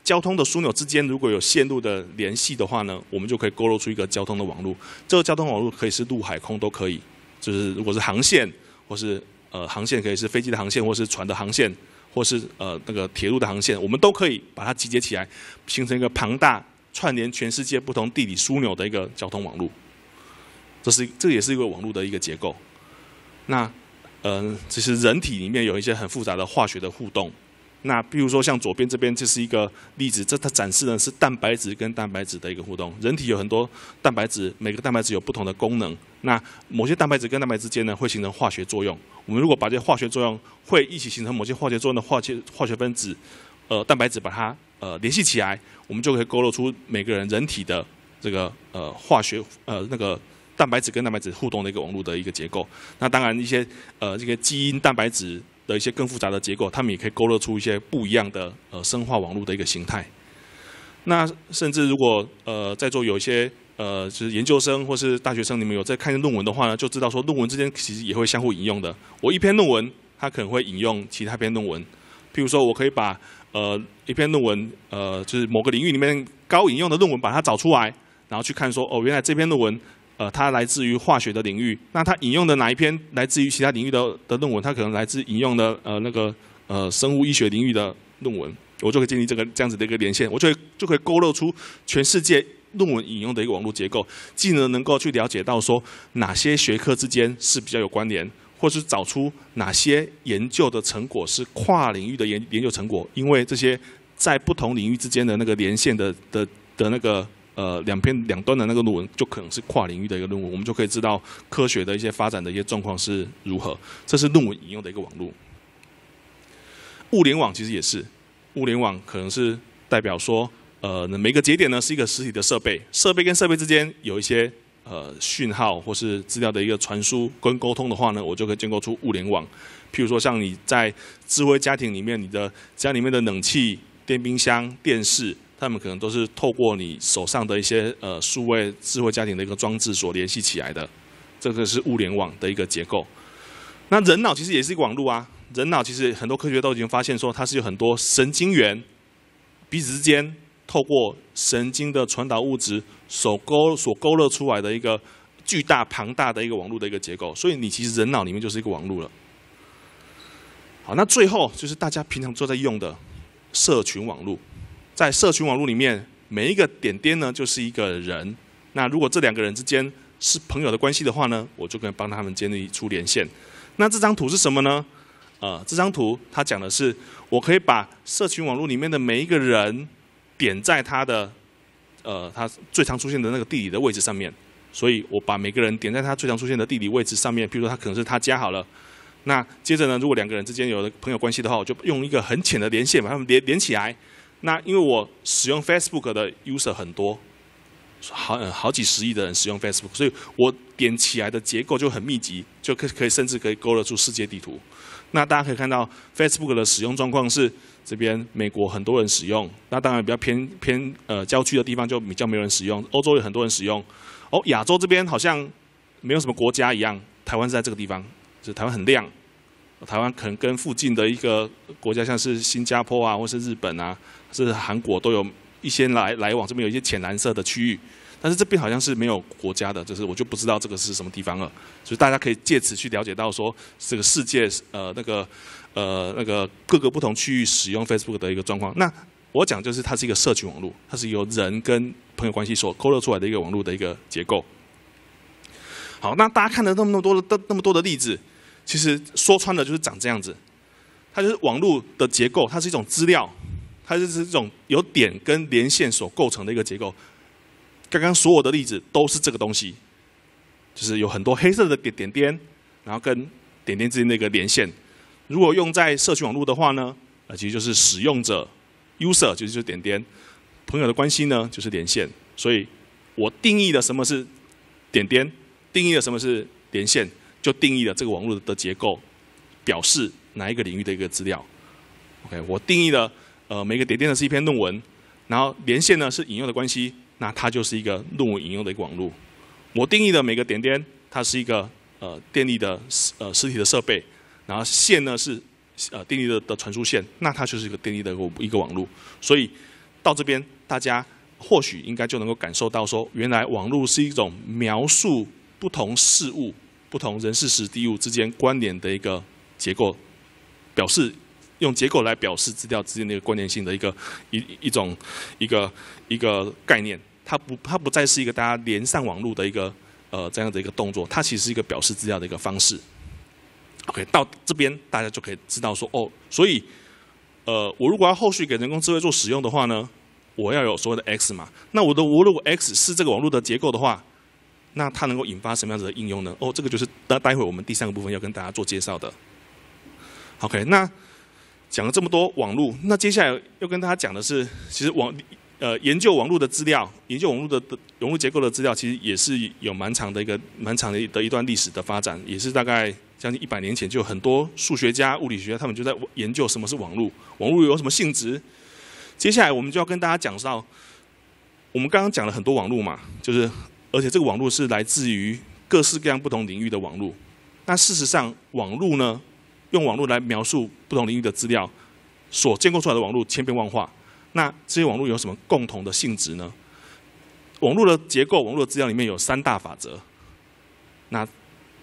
交通的枢纽之间如果有线路的联系的话呢，我们就可以勾勒出一个交通的网络。这个交通网络可以是陆海空都可以，就是如果是航线或是呃航线可以是飞机的航线，或是船的航线，或是呃那个铁路的航线，我们都可以把它集结起来，形成一个庞大串联全世界不同地理枢纽的一个交通网络。这是这也是一个网络的一个结构。那，呃，其实人体里面有一些很复杂的化学的互动。那比如说像左边这边这是一个例子，这它展示的是蛋白质跟蛋白质的一个互动。人体有很多蛋白质，每个蛋白质有不同的功能。那某些蛋白质跟蛋白之间呢，会形成化学作用。我们如果把这些化学作用会一起形成某些化学作用的化学化学分子，呃，蛋白质把它呃联系起来，我们就可以勾勒出每个人人体的这个呃化学呃那个。蛋白质跟蛋白质互动的一个网络的一个结构。那当然，一些呃，这个基因蛋白质的一些更复杂的结构，它们也可以勾勒出一些不一样的呃，生化网络的一个形态。那甚至如果呃，在座有一些呃，就是研究生或是大学生，你们有在看论文的话呢，就知道说论文之间其实也会相互引用的。我一篇论文，它可能会引用其他篇论文。譬如说我可以把呃一篇论文，呃，就是某个领域里面高引用的论文，把它找出来，然后去看说哦，原来这篇论文。呃，它来自于化学的领域，那它引用的哪一篇来自于其他领域的的论文？它可能来自引用的呃那个呃生物医学领域的论文，我就可以建立这个这样子的一个连线，我就会就可以勾勒出全世界论文引用的一个网络结构，进而能够去了解到说哪些学科之间是比较有关联，或是找出哪些研究的成果是跨领域的研研究成果，因为这些在不同领域之间的那个连线的的的那个。呃，两篇两端的那个论文就可能是跨领域的一个论文，我们就可以知道科学的一些发展的一些状况是如何。这是论文引用的一个网络。物联网其实也是，物联网可能是代表说，呃，每个节点呢是一个实体的设备，设备跟设备之间有一些呃讯号或是资料的一个传输跟沟通的话呢，我就可以建构出物联网。譬如说，像你在智慧家庭里面，你的家里面的冷气、电冰箱、电视。他们可能都是透过你手上的一些呃数位智慧家庭的一个装置所联系起来的，这个是物联网的一个结构。那人脑其实也是一个网络啊，人脑其实很多科学都已经发现说它是有很多神经元彼此之间透过神经的传导物质所勾所勾勒出来的一个巨大庞大的一个网络的一个结构，所以你其实人脑里面就是一个网络了。好，那最后就是大家平常坐在用的社群网络。在社群网络里面，每一个点点呢就是一个人。那如果这两个人之间是朋友的关系的话呢，我就可以帮他们建立出连线。那这张图是什么呢？呃，这张图它讲的是，我可以把社群网络里面的每一个人点在他的呃他最常出现的那个地理的位置上面。所以我把每个人点在他最常出现的地理位置上面，比如说他可能是他家好了。那接着呢，如果两个人之间有了朋友关系的话，我就用一个很浅的连线把他们连连起来。那因为我使用 Facebook 的 user 很多，好好几十亿的人使用 Facebook，所以我点起来的结构就很密集，就可可以甚至可以勾勒出世界地图。那大家可以看到 Facebook 的使用状况是这边美国很多人使用，那当然比较偏偏呃郊区的地方就比较没人使用。欧洲有很多人使用，哦亚洲这边好像没有什么国家一样，台湾是在这个地方，就台湾很亮，台湾可能跟附近的一个国家像是新加坡啊或是日本啊。是韩国都有一些来来往，这边有一些浅蓝色的区域，但是这边好像是没有国家的，就是我就不知道这个是什么地方了。所以大家可以借此去了解到说这个世界呃那个呃那个各个不同区域使用 Facebook 的一个状况。那我讲就是它是一个社群网络，它是由人跟朋友关系所勾勒出来的一个网络的一个结构。好，那大家看了那么那么多的那么多的例子，其实说穿了就是长这样子，它就是网络的结构，它是一种资料。它就是这种由点跟连线所构成的一个结构。刚刚所有的例子都是这个东西，就是有很多黑色的点点点，然后跟点点之间的一个连线。如果用在社区网络的话呢，呃，其实就是使用者，user 就是就点点，朋友的关系呢就是连线。所以，我定义了什么是点点，定义了什么是连线，就定义了这个网络的结构，表示哪一个领域的一个资料。OK，我定义了。呃，每个点点呢是一篇论文，然后连线呢是引用的关系，那它就是一个论文引用的一个网络。我定义的每个点点，它是一个呃电力的呃实体的设备，然后线呢是呃电力的的传输线，那它就是一个电力的一个一个网络。所以到这边，大家或许应该就能够感受到说，原来网络是一种描述不同事物、不同人、事、实地、物之间关联的一个结构表示。用结构来表示资料之间的一个关联性的一个一一种一个一个概念，它不它不再是一个大家连上网络的一个呃这样的一个动作，它其实是一个表示资料的一个方式。OK，到这边大家就可以知道说哦，所以呃，我如果要后续给人工智慧做使用的话呢，我要有所谓的 X 嘛？那我的无络 X 是这个网络的结构的话，那它能够引发什么样子的应用呢？哦，这个就是待待会我们第三个部分要跟大家做介绍的。OK，那。讲了这么多网络，那接下来要跟大家讲的是，其实网呃研究网络的资料，研究网络的融入结构的资料，其实也是有蛮长的一个蛮长的一段历史的发展，也是大概将近一百年前就有很多数学家、物理学家，他们就在研究什么是网络，网络有什么性质。接下来我们就要跟大家讲到，我们刚刚讲了很多网络嘛，就是而且这个网络是来自于各式各样不同领域的网络，那事实上网络呢？用网络来描述不同领域的资料，所建构出来的网络千变万化。那这些网络有什么共同的性质呢？网络的结构，网络的资料里面有三大法则。那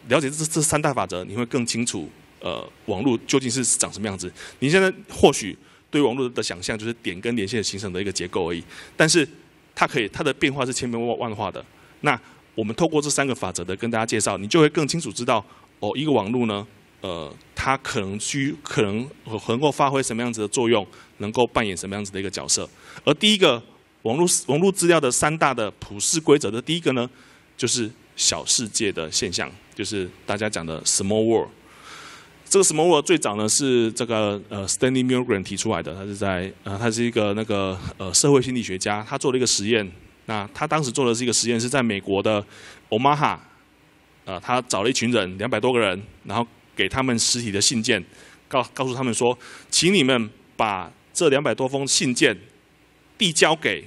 了解这这三大法则，你会更清楚呃，网络究竟是长什么样子。你现在或许对网络的想象就是点跟连线形成的一个结构而已，但是它可以它的变化是千变万万化的。那我们透过这三个法则的跟大家介绍，你就会更清楚知道哦，一个网络呢，呃。它可能需可能能够发挥什么样子的作用，能够扮演什么样子的一个角色？而第一个网络网络资料的三大的普世规则的第一个呢，就是小世界的现象，就是大家讲的 small world。这个 small world 最早呢是这个呃 Stanley Milgram 提出来的，他是在呃他是一个那个呃社会心理学家，他做了一个实验。那他当时做的是一个实验是在美国的 Omaha 啊，他找了一群人两百多个人，然后。给他们实体的信件，告告诉他们说，请你们把这两百多封信件递交给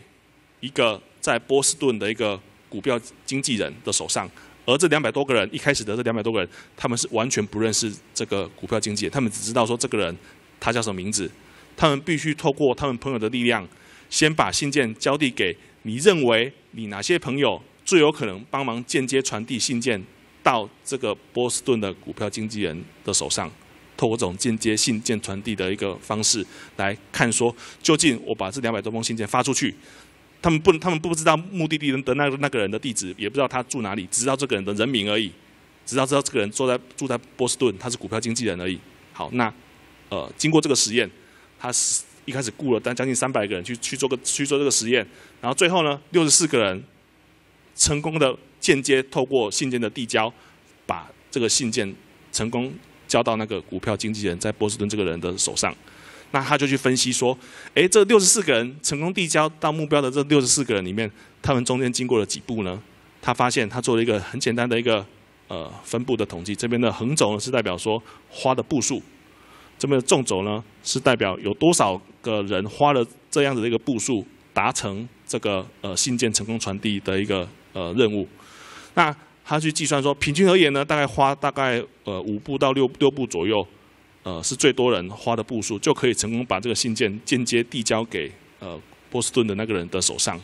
一个在波士顿的一个股票经纪人的手上。而这两百多个人一开始的这两百多个人，他们是完全不认识这个股票经纪，他们只知道说这个人他叫什么名字。他们必须透过他们朋友的力量，先把信件交递给你认为你哪些朋友最有可能帮忙间接传递信件。到这个波士顿的股票经纪人的手上，透过这种间接信件传递的一个方式来看，说究竟我把这两百多封信件发出去，他们不，他们不知道目的地的那那个人的地址，也不知道他住哪里，只知道这个人的人名而已，只知道知道这个人坐在住在波士顿，他是股票经纪人而已。好，那呃，经过这个实验，他是一开始雇了但将近三百个人去去做个去做这个实验，然后最后呢，六十四个人成功的。间接透过信件的递交，把这个信件成功交到那个股票经纪人在波士顿这个人的手上。那他就去分析说，哎，这六十四个人成功递交到目标的这六十四个人里面，他们中间经过了几步呢？他发现他做了一个很简单的一个呃分布的统计。这边的横轴呢是代表说花的步数，这边的纵轴呢是代表有多少个人花了这样子的一个步数达成这个呃信件成功传递的一个呃任务。那他去计算说，平均而言呢，大概花大概呃五步到六六步左右，呃是最多人花的步数，就可以成功把这个信件间接递交给呃波士顿的那个人的手上。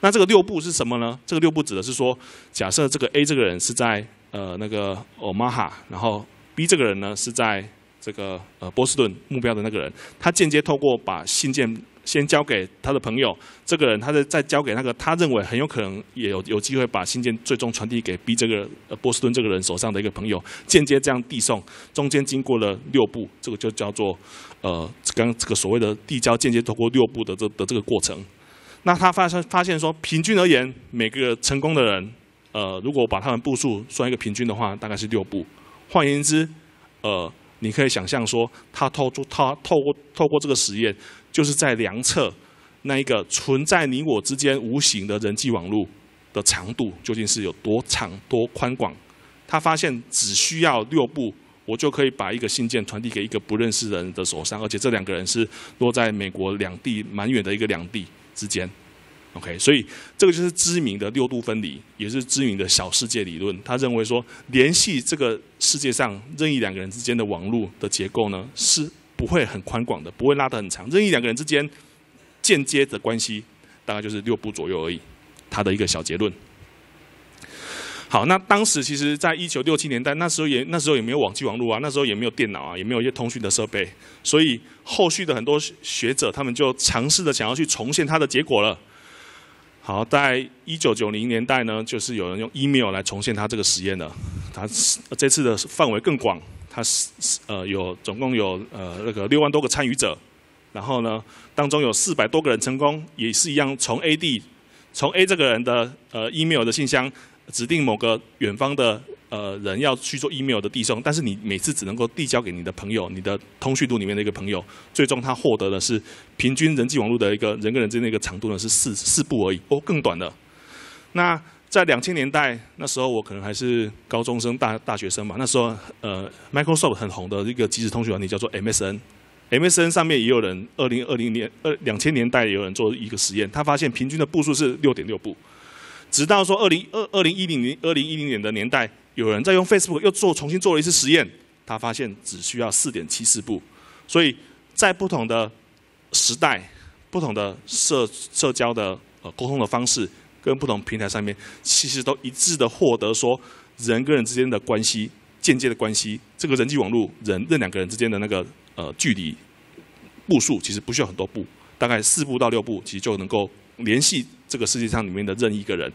那这个六步是什么呢？这个六步指的是说，假设这个 A 这个人是在呃那个 Omaha，然后 B 这个人呢是在这个呃波士顿目标的那个人，他间接透过把信件。先交给他的朋友，这个人，他在再交给那个他认为很有可能也有有机会把信件最终传递给 B 这个呃波士顿这个人手上的一个朋友，间接这样递送，中间经过了六步，这个就叫做呃，刚这个所谓的递交间接通过六步的这的这个过程。那他发现发现说，平均而言，每个成功的人，呃，如果把他们步数算一个平均的话，大概是六步。换言之，呃，你可以想象说，他透出他透过透过这个实验。就是在两侧那一个存在你我之间无形的人际网络的长度究竟是有多长多宽广？他发现只需要六步，我就可以把一个信件传递给一个不认识人的手上，而且这两个人是落在美国两地蛮远的一个两地之间。OK，所以这个就是知名的六度分离，也是知名的小世界理论。他认为说，联系这个世界上任意两个人之间的网络的结构呢是。不会很宽广的，不会拉得很长。任意两个人之间间接的关系，大概就是六步左右而已。他的一个小结论。好，那当时其实，在一九六七年代，那时候也那时候也没有网际网络啊，那时候也没有电脑啊，也没有一些通讯的设备，所以后续的很多学者他们就尝试着想要去重现它的结果了。好，在一九九零年代呢，就是有人用 email 来重现他这个实验的，他这次的范围更广。他是呃有总共有呃那个六万多个参与者，然后呢当中有四百多个人成功，也是一样从 A D，从 A 这个人的呃 email 的信箱指定某个远方的呃人要去做 email 的递送，但是你每次只能够递交给你的朋友，你的通讯录里面的一个朋友，最终他获得的是平均人际网络的一个人跟人之间的一个长度呢是四四步而已，哦更短的，那。在两千年代，那时候我可能还是高中生、大大学生嘛。那时候，呃，Microsoft 很红的一个即时通讯软体叫做 MSN。MSN 上面也有人，二零二零年、二两千年代也有人做一个实验，他发现平均的步数是六点六步。直到说二零二二零一零年、二零一零年的年代，有人在用 Facebook 又做重新做了一次实验，他发现只需要四点七四步。所以在不同的时代、不同的社社交的呃沟通的方式。跟不同平台上面，其实都一致的获得说，人跟人之间的关系，间接的关系，这个人际网络，人任两个人之间的那个呃距离步数，其实不需要很多步，大概四步到六步，其实就能够联系这个世界上里面的任意一个人。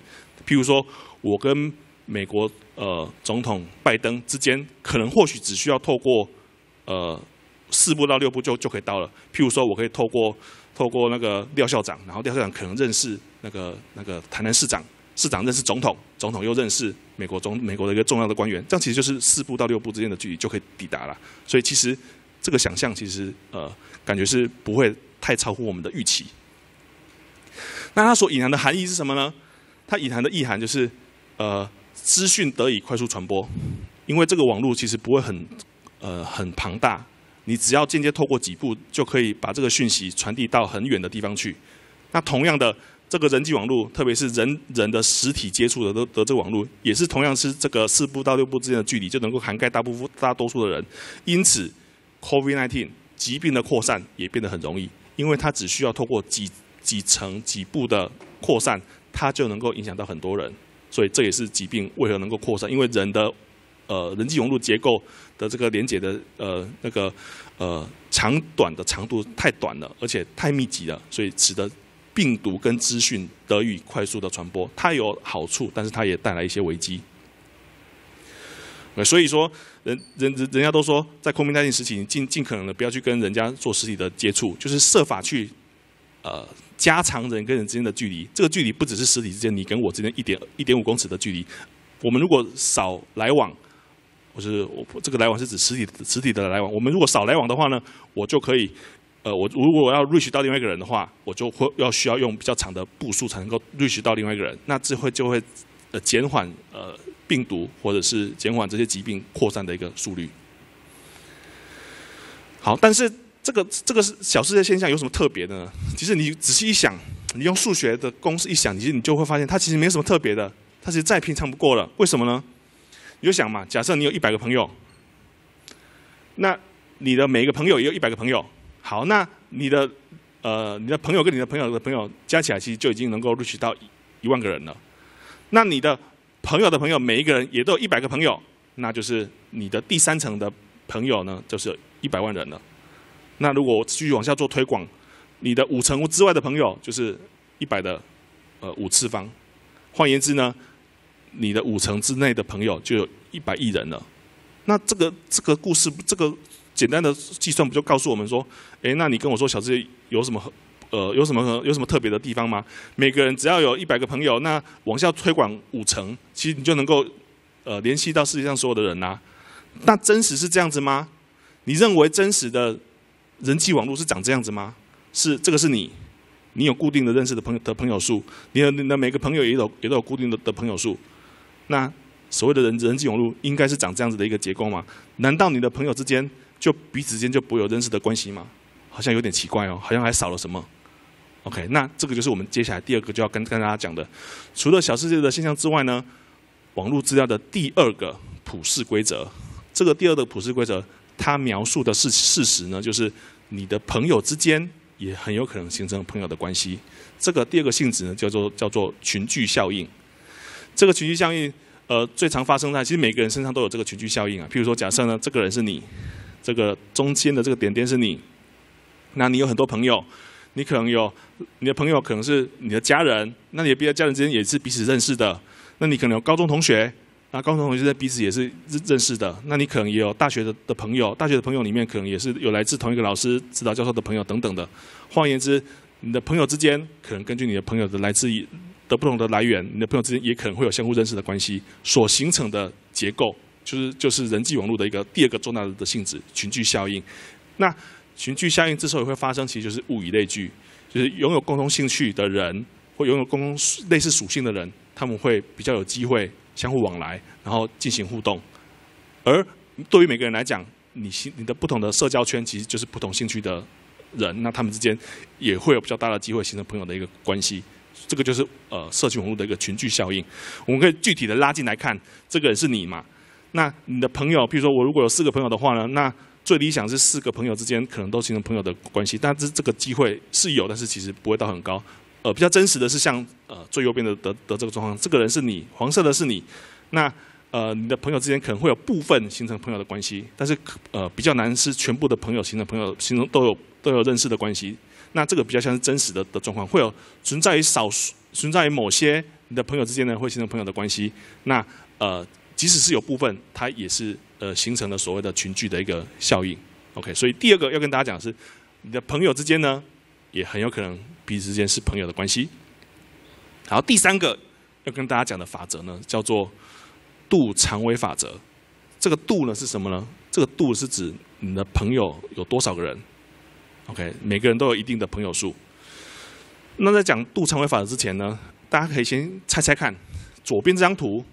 譬如说，我跟美国呃总统拜登之间，可能或许只需要透过呃四步到六步就就可以到了。譬如说，我可以透过透过那个廖校长，然后廖校长可能认识。那个那个台南市长市长认识总统，总统又认识美国总美国的一个重要的官员，这样其实就是四步到六步之间的距离就可以抵达了。所以其实这个想象其实呃感觉是不会太超乎我们的预期。那它所隐含的含义是什么呢？它隐含的意涵就是呃资讯得以快速传播，因为这个网络其实不会很呃很庞大，你只要间接透过几步就可以把这个讯息传递到很远的地方去。那同样的。这个人际网络，特别是人人的实体接触的，的得这网络，也是同样是这个四步到六步之间的距离就能够涵盖大部分大多数的人。因此，COVID-19 疾病的扩散也变得很容易，因为它只需要透过几几层几步的扩散，它就能够影响到很多人。所以这也是疾病为何能够扩散，因为人的呃人际网络结构的这个连接的呃那个呃长短的长度太短了，而且太密集了，所以使得。病毒跟资讯得以快速的传播，它有好处，但是它也带来一些危机。那所以说，人人人人家都说，在空明那件事情，尽尽可能的不要去跟人家做实体的接触，就是设法去，呃，加长人跟人之间的距离。这个距离不只是实体之间，你跟我之间一点一点五公尺的距离。我们如果少来往，我是我这个来往是指实体实体的来往。我们如果少来往的话呢，我就可以。呃，我如果我要 reach 到另外一个人的话，我就会要需要用比较长的步数才能够 reach 到另外一个人，那这会就会呃减缓呃病毒或者是减缓这些疾病扩散的一个速率。好，但是这个这个小世界现象有什么特别的呢？其实你仔细一想，你用数学的公式一想，其实你就会发现它其实没什么特别的，它其实再平常不过了。为什么呢？你就想嘛，假设你有一百个朋友，那你的每一个朋友也有一百个朋友。好，那你的呃，你的朋友跟你的朋友的朋友加起来，其实就已经能够录取到一万个人了。那你的朋友的朋友，每一个人也都有一百个朋友，那就是你的第三层的朋友呢，就是一百万人了。那如果继续往下做推广，你的五层之外的朋友就是一百的呃五次方。换言之呢，你的五层之内的朋友就有一百亿人了。那这个这个故事，这个。简单的计算不就告诉我们说，哎，那你跟我说小智有什么呃有什么有什么特别的地方吗？每个人只要有一百个朋友，那往下推广五成，其实你就能够呃联系到世界上所有的人呐。那真实是这样子吗？你认为真实的人际网络是长这样子吗？是这个是你，你有固定的认识的朋友的朋友数，你的你的每个朋友也有也都有固定的的朋友数。那所谓的人人际网络应该是长这样子的一个结构吗？难道你的朋友之间？就彼此间就不会有认识的关系吗？好像有点奇怪哦，好像还少了什么。OK，那这个就是我们接下来第二个就要跟跟大家讲的，除了小世界的现象之外呢，网络资料的第二个普世规则。这个第二个普世规则，它描述的是事实呢，就是你的朋友之间也很有可能形成朋友的关系。这个第二个性质呢，叫做叫做群聚效应。这个群聚效应，呃，最常发生在其实每个人身上都有这个群聚效应啊。譬如说，假设呢，这个人是你。这个中间的这个点点是你，那你有很多朋友，你可能有你的朋友可能是你的家人，那你的家人之间也是彼此认识的，那你可能有高中同学，啊高中同学在彼此也是认识的，那你可能也有大学的的朋友，大学的朋友里面可能也是有来自同一个老师指导教授的朋友等等的，换言之，你的朋友之间可能根据你的朋友的来自于的不同的来源，你的朋友之间也可能会有相互认识的关系所形成的结构。就是就是人际网络的一个第二个重大的性质，群聚效应。那群聚效应之所以会发生，其实就是物以类聚，就是拥有共同兴趣的人，或拥有共同类似属性的人，他们会比较有机会相互往来，然后进行互动。而对于每个人来讲，你你的不同的社交圈其实就是不同兴趣的人，那他们之间也会有比较大的机会形成朋友的一个关系。这个就是呃社区网络的一个群聚效应。我们可以具体的拉近来看，这个人是你嘛？那你的朋友，比如说我如果有四个朋友的话呢，那最理想是四个朋友之间可能都形成朋友的关系，但是这个机会是有，但是其实不会到很高。呃，比较真实的是像呃最右边的的的这个状况，这个人是你，黄色的是你，那呃你的朋友之间可能会有部分形成朋友的关系，但是呃比较难是全部的朋友形成朋友形成都有都有认识的关系。那这个比较像是真实的的状况，会有存在于少数存在于某些你的朋友之间呢会形成朋友的关系。那呃。即使是有部分，它也是呃形成了所谓的群聚的一个效应，OK。所以第二个要跟大家讲的是，你的朋友之间呢也很有可能彼此之间是朋友的关系。好，第三个要跟大家讲的法则呢叫做度长尾法则。这个度呢是什么呢？这个度是指你的朋友有多少个人，OK。每个人都有一定的朋友数。那在讲度长尾法则之前呢，大家可以先猜猜看，左边这张图。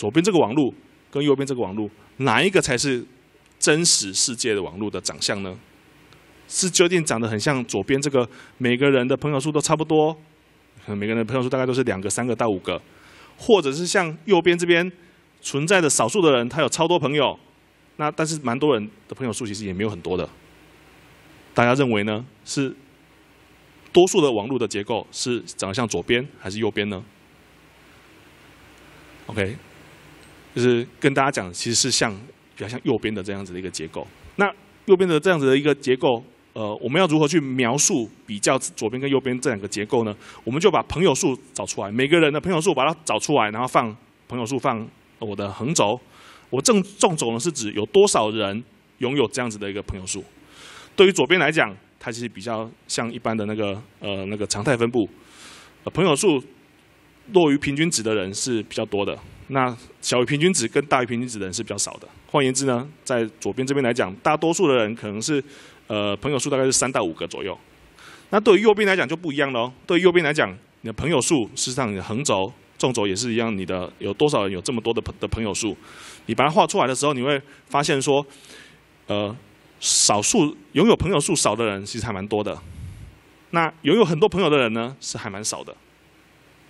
左边这个网络跟右边这个网络，哪一个才是真实世界的网络的长相呢？是究竟长得很像左边这个，每个人的朋友数都差不多，每个人朋友数大概都是两个、三个到五个，或者是像右边这边存在的少数的人，他有超多朋友，那但是蛮多人的朋友数其实也没有很多的。大家认为呢？是多数的网络的结构是长得像左边还是右边呢？OK。就是跟大家讲，其实是像比较像右边的这样子的一个结构。那右边的这样子的一个结构，呃，我们要如何去描述比较左边跟右边这两个结构呢？我们就把朋友数找出来，每个人的朋友数把它找出来，然后放朋友数放我的横轴。我正纵轴呢是指有多少人拥有这样子的一个朋友数。对于左边来讲，它其实比较像一般的那个呃那个常态分布，朋友数落于平均值的人是比较多的。那小于平均值跟大于平均值的人是比较少的。换言之呢，在左边这边来讲，大多数的人可能是，呃，朋友数大概是三到五个左右。那对于右边来讲就不一样了哦。对于右边来讲，你的朋友数，事实上，你的横轴、纵轴也是一样，你的有多少人有这么多的朋的朋友数，你把它画出来的时候，你会发现说，呃，少数拥有朋友数少的人其实还蛮多的。那拥有很多朋友的人呢，是还蛮少的。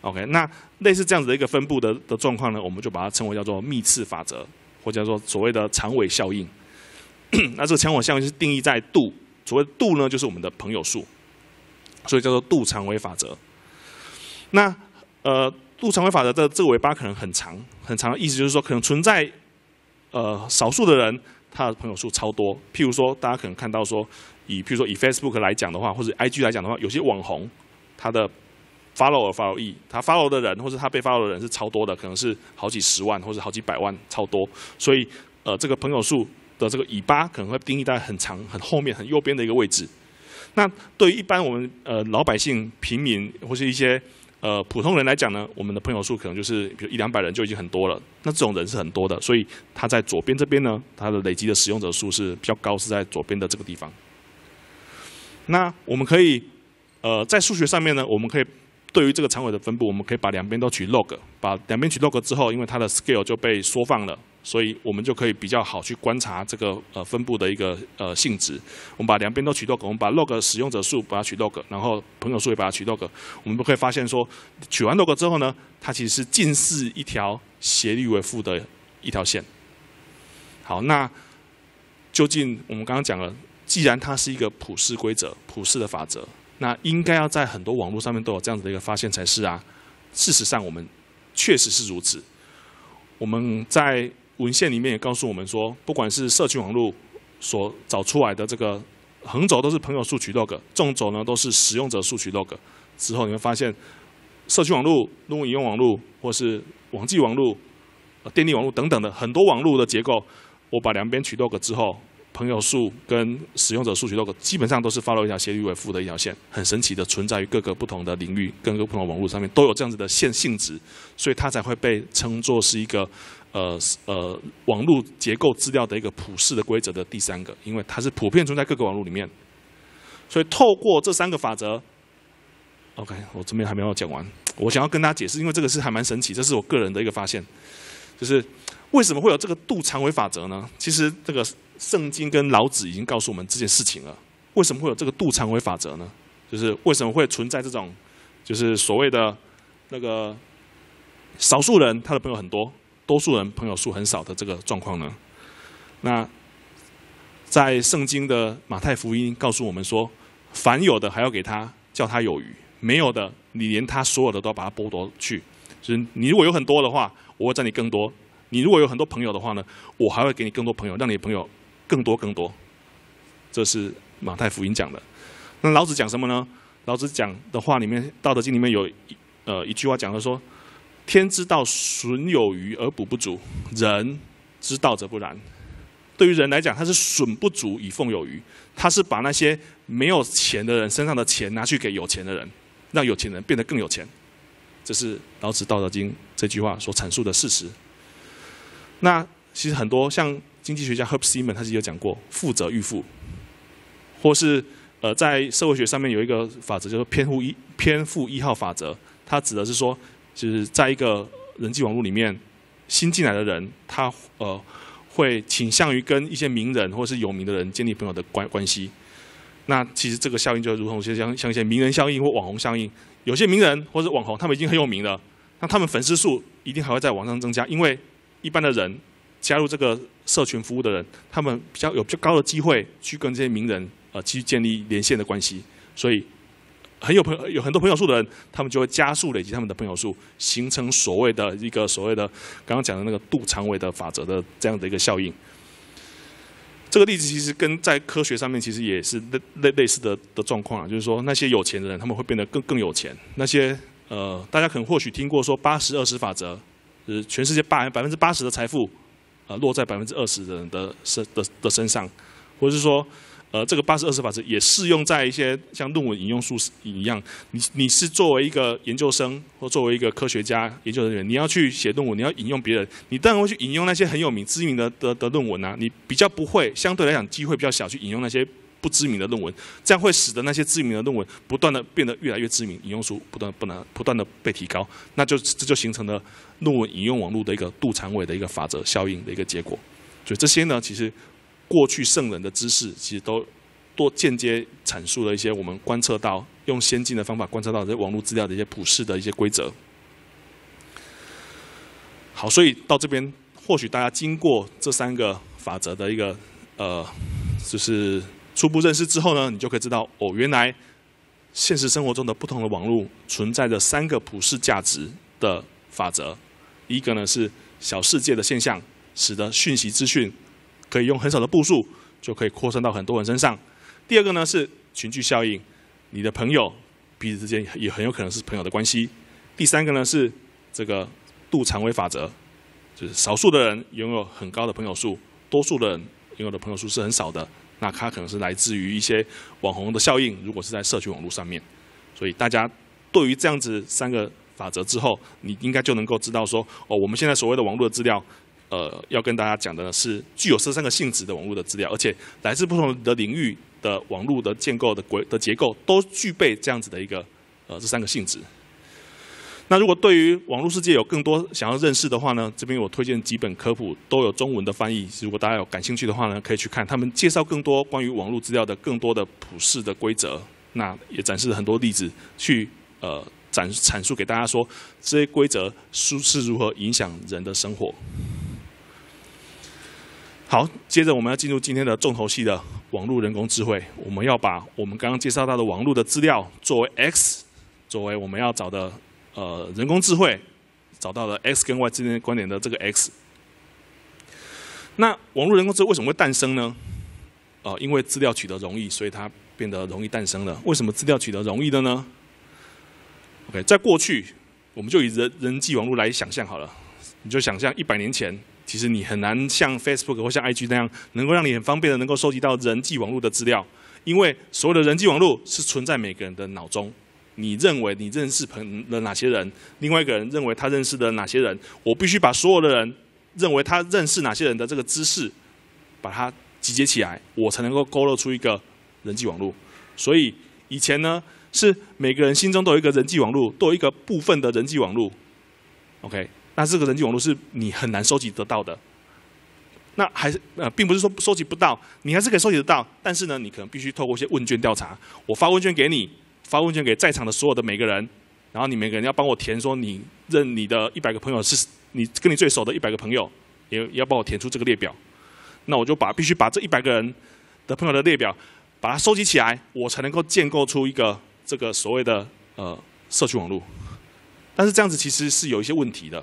OK，那类似这样子的一个分布的的状况呢，我们就把它称为叫做密次法则，或者做所谓的长尾效应。那这个长尾效应是定义在度，所谓度呢，就是我们的朋友数，所以叫做度长尾法则。那呃，度长尾法则的这个尾巴可能很长很长，意思就是说可能存在呃少数的人他的朋友数超多，譬如说大家可能看到说以譬如说以 Facebook 来讲的话，或者 IG 来讲的话，有些网红他的。follow 和 follow e，他 follow 的人或者他被 follow 的人是超多的，可能是好几十万或者好几百万，超多。所以，呃，这个朋友数的这个尾巴可能会定义在很长、很后面、很右边的一个位置。那对于一般我们呃老百姓、平民或是一些呃普通人来讲呢，我们的朋友数可能就是比如一两百人就已经很多了。那这种人是很多的，所以他在左边这边呢，他的累积的使用者数是比较高，是在左边的这个地方。那我们可以呃在数学上面呢，我们可以。对于这个长尾的分布，我们可以把两边都取 log，把两边取 log 之后，因为它的 scale 就被缩放了，所以我们就可以比较好去观察这个呃分布的一个呃性质。我们把两边都取 log，我们把 log 使用者数把它取 log，然后朋友数也把它取 log，我们就会发现说，取完 log 之后呢，它其实是近似一条斜率为负的一条线。好，那究竟我们刚刚讲了，既然它是一个普适规则、普适的法则。那应该要在很多网络上面都有这样子的一个发现才是啊。事实上，我们确实是如此。我们在文献里面也告诉我们说，不管是社区网络所找出来的这个横轴都是朋友数取 log，纵轴呢都是使用者数取 log 之后，你会发现社区网络、用户引用网络或是网际网络、电力网络等等的很多网络的结构，我把两边取 log 之后。朋友数跟使用者数据都基本上都是 follow 一条斜率为负的一条线，很神奇的存在于各个不同的领域跟各个不同网络上面都有这样子的线性质，所以它才会被称作是一个呃呃网络结构资料的一个普世的规则的第三个，因为它是普遍存在各个网络里面。所以透过这三个法则，OK，我这边还没有讲完，我想要跟大家解释，因为这个是还蛮神奇，这是我个人的一个发现，就是为什么会有这个度长尾法则呢？其实这个。圣经跟老子已经告诉我们这件事情了。为什么会有这个度常为法则呢？就是为什么会存在这种，就是所谓的那个少数人他的朋友很多，多数人朋友数很少的这个状况呢？那在圣经的马太福音告诉我们说，凡有的还要给他，叫他有余；没有的，你连他所有的都要把他剥夺去。就是你如果有很多的话，我会占你更多；你如果有很多朋友的话呢，我还会给你更多朋友，让你朋友。更多更多，这是马太福音讲的。那老子讲什么呢？老子讲的话里面，《道德经》里面有一呃一句话讲的说：“天之道，损有余而补不足；人之道则不然。对于人来讲，他是损不足以奉有余。他是把那些没有钱的人身上的钱拿去给有钱的人，让有钱人变得更有钱。这是老子《道德经》这句话所阐述的事实。那其实很多像……经济学家 Herb Simon 他是有讲过，负责预付，或是呃，在社会学上面有一个法则，叫做偏负一偏负一号法则。它指的是说，就是在一个人际网络里面，新进来的人，他呃会倾向于跟一些名人或是有名的人建立朋友的关关系。那其实这个效应就如同像像一些名人效应或网红效应。有些名人或是网红，他们已经很有名了，那他们粉丝数一定还会在往上增加，因为一般的人加入这个。社群服务的人，他们比较有比较高的机会去跟这些名人呃去建立连线的关系，所以很有朋友有很多朋友数的人，他们就会加速累积他们的朋友数，形成所谓的一个所谓的刚刚讲的那个杜长伟的法则的这样的一个效应。这个例子其实跟在科学上面其实也是类类类似的的状况，啊，就是说那些有钱的人他们会变得更更有钱，那些呃大家可能或许听过说八十二十法则，是全世界百分之八十的财富。呃，落在百分之二十的人的身的的身上，或者是说，呃，这个八十二十法则也适用在一些像论文引用数一样，你你是作为一个研究生或作为一个科学家研究人员，你要去写论文，你要引用别人，你当然会去引用那些很有名、知名的的的论文啊，你比较不会，相对来讲机会比较小，去引用那些。不知名的论文，这样会使得那些知名的论文不断的变得越来越知名，引用数不断不能不断的被提高，那就这就形成了论文引用网络的一个杜长尾的一个法则效应的一个结果。所以这些呢，其实过去圣人的知识，其实都多间接阐述了一些我们观测到用先进的方法观测到这些网络资料的一些普世的一些规则。好，所以到这边，或许大家经过这三个法则的一个呃，就是。初步认识之后呢，你就可以知道哦，原来现实生活中的不同的网络存在着三个普世价值的法则。一个呢是小世界的现象，使得讯息资讯可以用很少的步数就可以扩散到很多人身上。第二个呢是群聚效应，你的朋友彼此之间也很有可能是朋友的关系。第三个呢是这个度长尾法则，就是少数的人拥有很高的朋友数，多数的人拥有的朋友数是很少的。那它可能是来自于一些网红的效应，如果是在社区网络上面，所以大家对于这样子三个法则之后，你应该就能够知道说，哦，我们现在所谓的网络的资料，呃，要跟大家讲的是具有这三个性质的网络的资料，而且来自不同的领域的网络的建构的规的结构都具备这样子的一个呃这三个性质。那如果对于网络世界有更多想要认识的话呢，这边我推荐几本科普都有中文的翻译，如果大家有感兴趣的话呢，可以去看。他们介绍更多关于网络资料的更多的普世的规则，那也展示了很多例子，去呃展阐述给大家说这些规则是是如何影响人的生活。好，接着我们要进入今天的重头戏的网络人工智慧，我们要把我们刚刚介绍到的网络的资料作为 X，作为我们要找的。呃，人工智慧找到了 x 跟 y 之间关联的这个 x。那网络人工智慧为什么会诞生呢？呃，因为资料取得容易，所以它变得容易诞生了。为什么资料取得容易的呢？OK，在过去，我们就以人人际网络来想象好了，你就想象一百年前，其实你很难像 Facebook 或像 IG 那样，能够让你很方便的能够收集到人际网络的资料，因为所有的人际网络是存在每个人的脑中。你认为你认识朋了哪些人？另外一个人认为他认识的哪些人？我必须把所有的人认为他认识哪些人的这个知识，把它集结起来，我才能够勾勒出一个人际网络。所以以前呢，是每个人心中都有一个人际网络，都有一个部分的人际网络。OK，那这个人际网络是你很难收集得到的。那还是呃，并不是说收集不到，你还是可以收集得到。但是呢，你可能必须透过一些问卷调查，我发问卷给你。发问卷给在场的所有的每个人，然后你每个人要帮我填说你认你的一百个朋友是你跟你最熟的一百个朋友，也也要帮我填出这个列表。那我就把必须把这一百个人的朋友的列表把它收集起来，我才能够建构出一个这个所谓的呃社区网络。但是这样子其实是有一些问题的，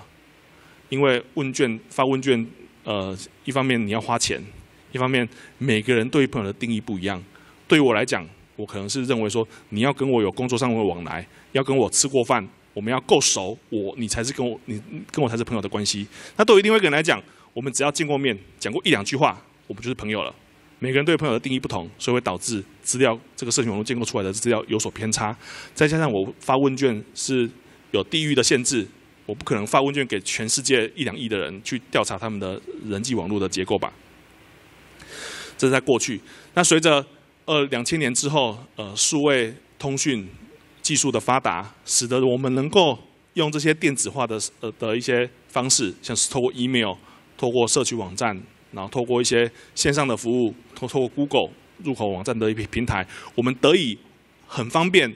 因为问卷发问卷，呃，一方面你要花钱，一方面每个人对于朋友的定义不一样。对于我来讲，我可能是认为说，你要跟我有工作上的往来，要跟我吃过饭，我们要够熟，我你才是跟我你跟我才是朋友的关系。那对一定会有人来讲，我们只要见过面，讲过一两句话，我们就是朋友了。每个人对朋友的定义不同，所以会导致资料这个社群网络建构出来的资料有所偏差。再加上我发问卷是有地域的限制，我不可能发问卷给全世界一两亿的人去调查他们的人际网络的结构吧。这是在过去。那随着呃，两千年之后，呃，数位通讯技术的发达，使得我们能够用这些电子化的呃的一些方式，像是透过 email，透过社区网站，然后透过一些线上的服务，通透过 Google 入口网站的一平台，我们得以很方便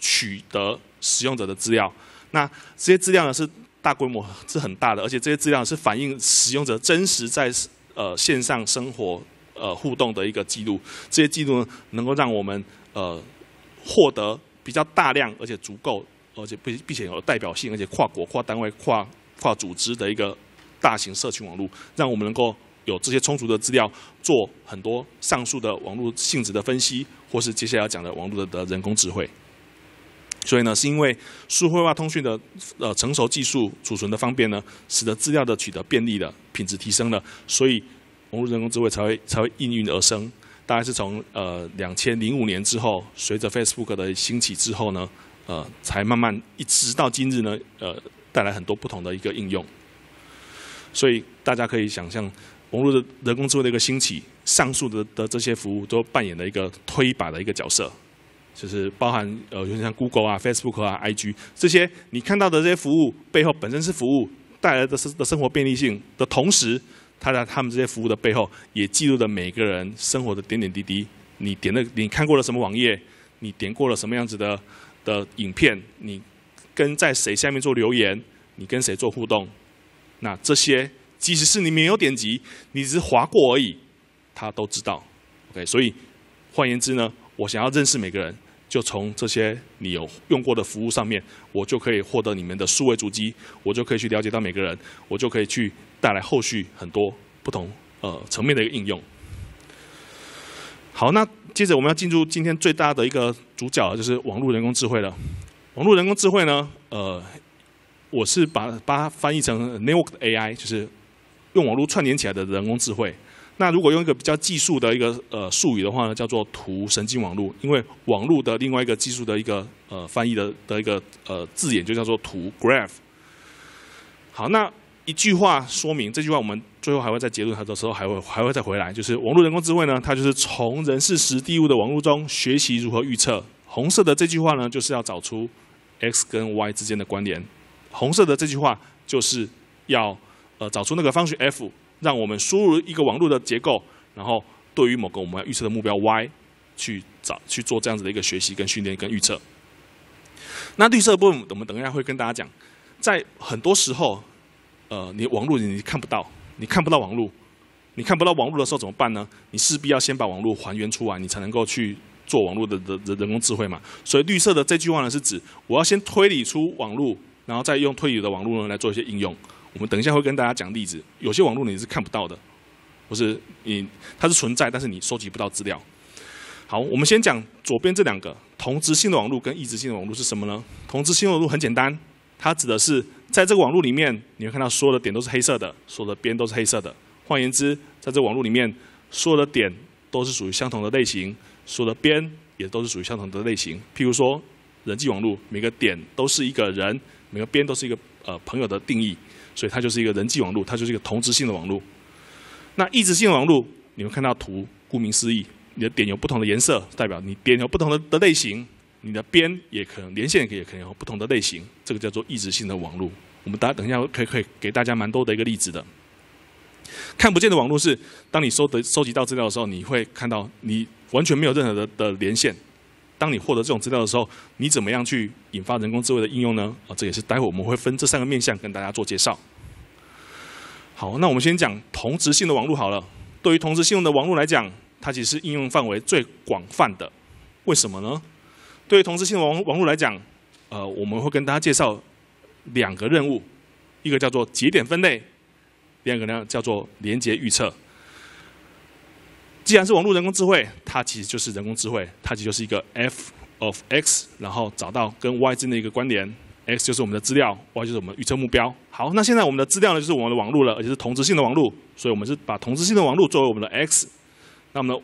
取得使用者的资料。那这些资料呢是大规模是很大的，而且这些资料是反映使用者真实在呃线上生活。呃，互动的一个记录，这些记录呢，能够让我们呃获得比较大量，而且足够，而且并并且有代表性，而且跨国、跨单位、跨跨组织的一个大型社群网络，让我们能够有这些充足的资料，做很多上述的网络性质的分析，或是接下来要讲的网络的的人工智慧。所以呢，是因为数字化通讯的呃成熟技术储存的方便呢，使得资料的取得便利了，品质提升了，所以。融入人工智慧才会才会应运而生，大概是从呃两千零五年之后，随着 Facebook 的兴起之后呢，呃，才慢慢一直到今日呢，呃，带来很多不同的一个应用。所以大家可以想象，融入的人工智慧的一个兴起，上述的的这些服务都扮演了一个推把的一个角色，就是包含呃，就像 Google 啊、Facebook 啊、IG 这些，你看到的这些服务背后本身是服务带来的生的生活便利性的同时。他在他们这些服务的背后，也记录了每个人生活的点点滴滴。你点的，你看过了什么网页？你点过了什么样子的的影片？你跟在谁下面做留言？你跟谁做互动？那这些，即使是你没有点击，你只是划过而已，他都知道。OK，所以换言之呢，我想要认识每个人，就从这些你有用过的服务上面，我就可以获得你们的数位足迹，我就可以去了解到每个人，我就可以去。带来后续很多不同呃层面的一个应用。好，那接着我们要进入今天最大的一个主角，就是网络人工智慧了。网络人工智慧呢，呃，我是把把它翻译成 network AI，就是用网络串联起来的人工智慧。那如果用一个比较技术的一个呃术语的话呢，叫做图神经网络，因为网络的另外一个技术的一个呃翻译的的一个呃字眼就叫做图 graph。好，那。一句话说明，这句话我们最后还会在结论它的时候还会还会再回来。就是网络人工智慧呢，它就是从人事实地物的网络中学习如何预测。红色的这句话呢，就是要找出 x 跟 y 之间的关联。红色的这句话就是要呃找出那个方程 f，让我们输入一个网络的结构，然后对于某个我们要预测的目标 y 去找去做这样子的一个学习跟训练跟预测。那绿色部分我们等一下会跟大家讲，在很多时候。呃，你网络你看不到，你看不到网络，你看不到网络的时候怎么办呢？你势必要先把网络还原出来，你才能够去做网络的人人工智慧嘛。所以绿色的这句话呢，是指我要先推理出网络，然后再用推理的网络呢来做一些应用。我们等一下会跟大家讲例子。有些网络你是看不到的，或是你它是存在，但是你收集不到资料。好，我们先讲左边这两个同质性的网络跟异质性的网络是什么呢？同质性的网络很简单，它指的是。在这个网络里面，你会看到所有的点都是黑色的，所有的边都是黑色的。换言之，在这个网络里面，所有的点都是属于相同的类型，所有的边也都是属于相同的类型。譬如说，人际网络，每个点都是一个人，每个边都是一个呃朋友的定义，所以它就是一个人际网络，它就是一个同质性的网络。那异质性网络，你会看到图，顾名思义，你的点有不同的颜色，代表你点有不同的的类型。你的边也可能连线，也可能有不同的类型，这个叫做抑制性的网络。我们大家等一下可以可以给大家蛮多的一个例子的。看不见的网络是当你收的收集到资料的时候，你会看到你完全没有任何的的连线。当你获得这种资料的时候，你怎么样去引发人工智慧的应用呢？啊，这也是待会我们会分这三个面向跟大家做介绍。好，那我们先讲同质性的网络好了。对于同质性的网络来讲，它其实是应用范围最广泛的。为什么呢？对于同质性网网络来讲，呃，我们会跟大家介绍两个任务，一个叫做节点分类，第二个呢叫做连接预测。既然是网络人工智慧，它其实就是人工智慧，它其实就是一个 f of x，然后找到跟 y 之间的一个关联。x 就是我们的资料，y 就是我们的预测目标。好，那现在我们的资料呢就是我们的网络了，而且是同质性的网络，所以我们是把同质性的网络作为我们的 x。那么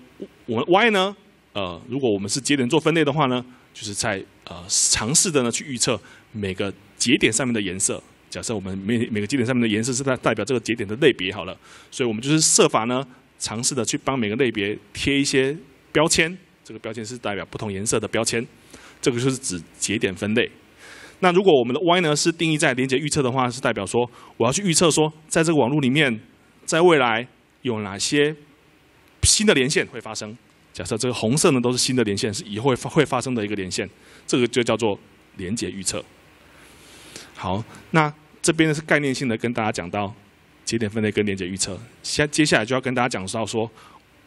我们 y 呢？呃，如果我们是节点做分类的话呢？就是在呃尝试的呢去预测每个节点上面的颜色。假设我们每每个节点上面的颜色是代代表这个节点的类别好了，所以我们就是设法呢尝试的去帮每个类别贴一些标签。这个标签是代表不同颜色的标签。这个就是指节点分类。那如果我们的 y 呢是定义在连接预测的话，是代表说我要去预测说在这个网络里面，在未来有哪些新的连线会发生。假设这个红色呢都是新的连线，是以后发会发生的一个连线，这个就叫做连接预测。好，那这边是概念性的跟大家讲到节点分类跟连接预测。下接下来就要跟大家讲到说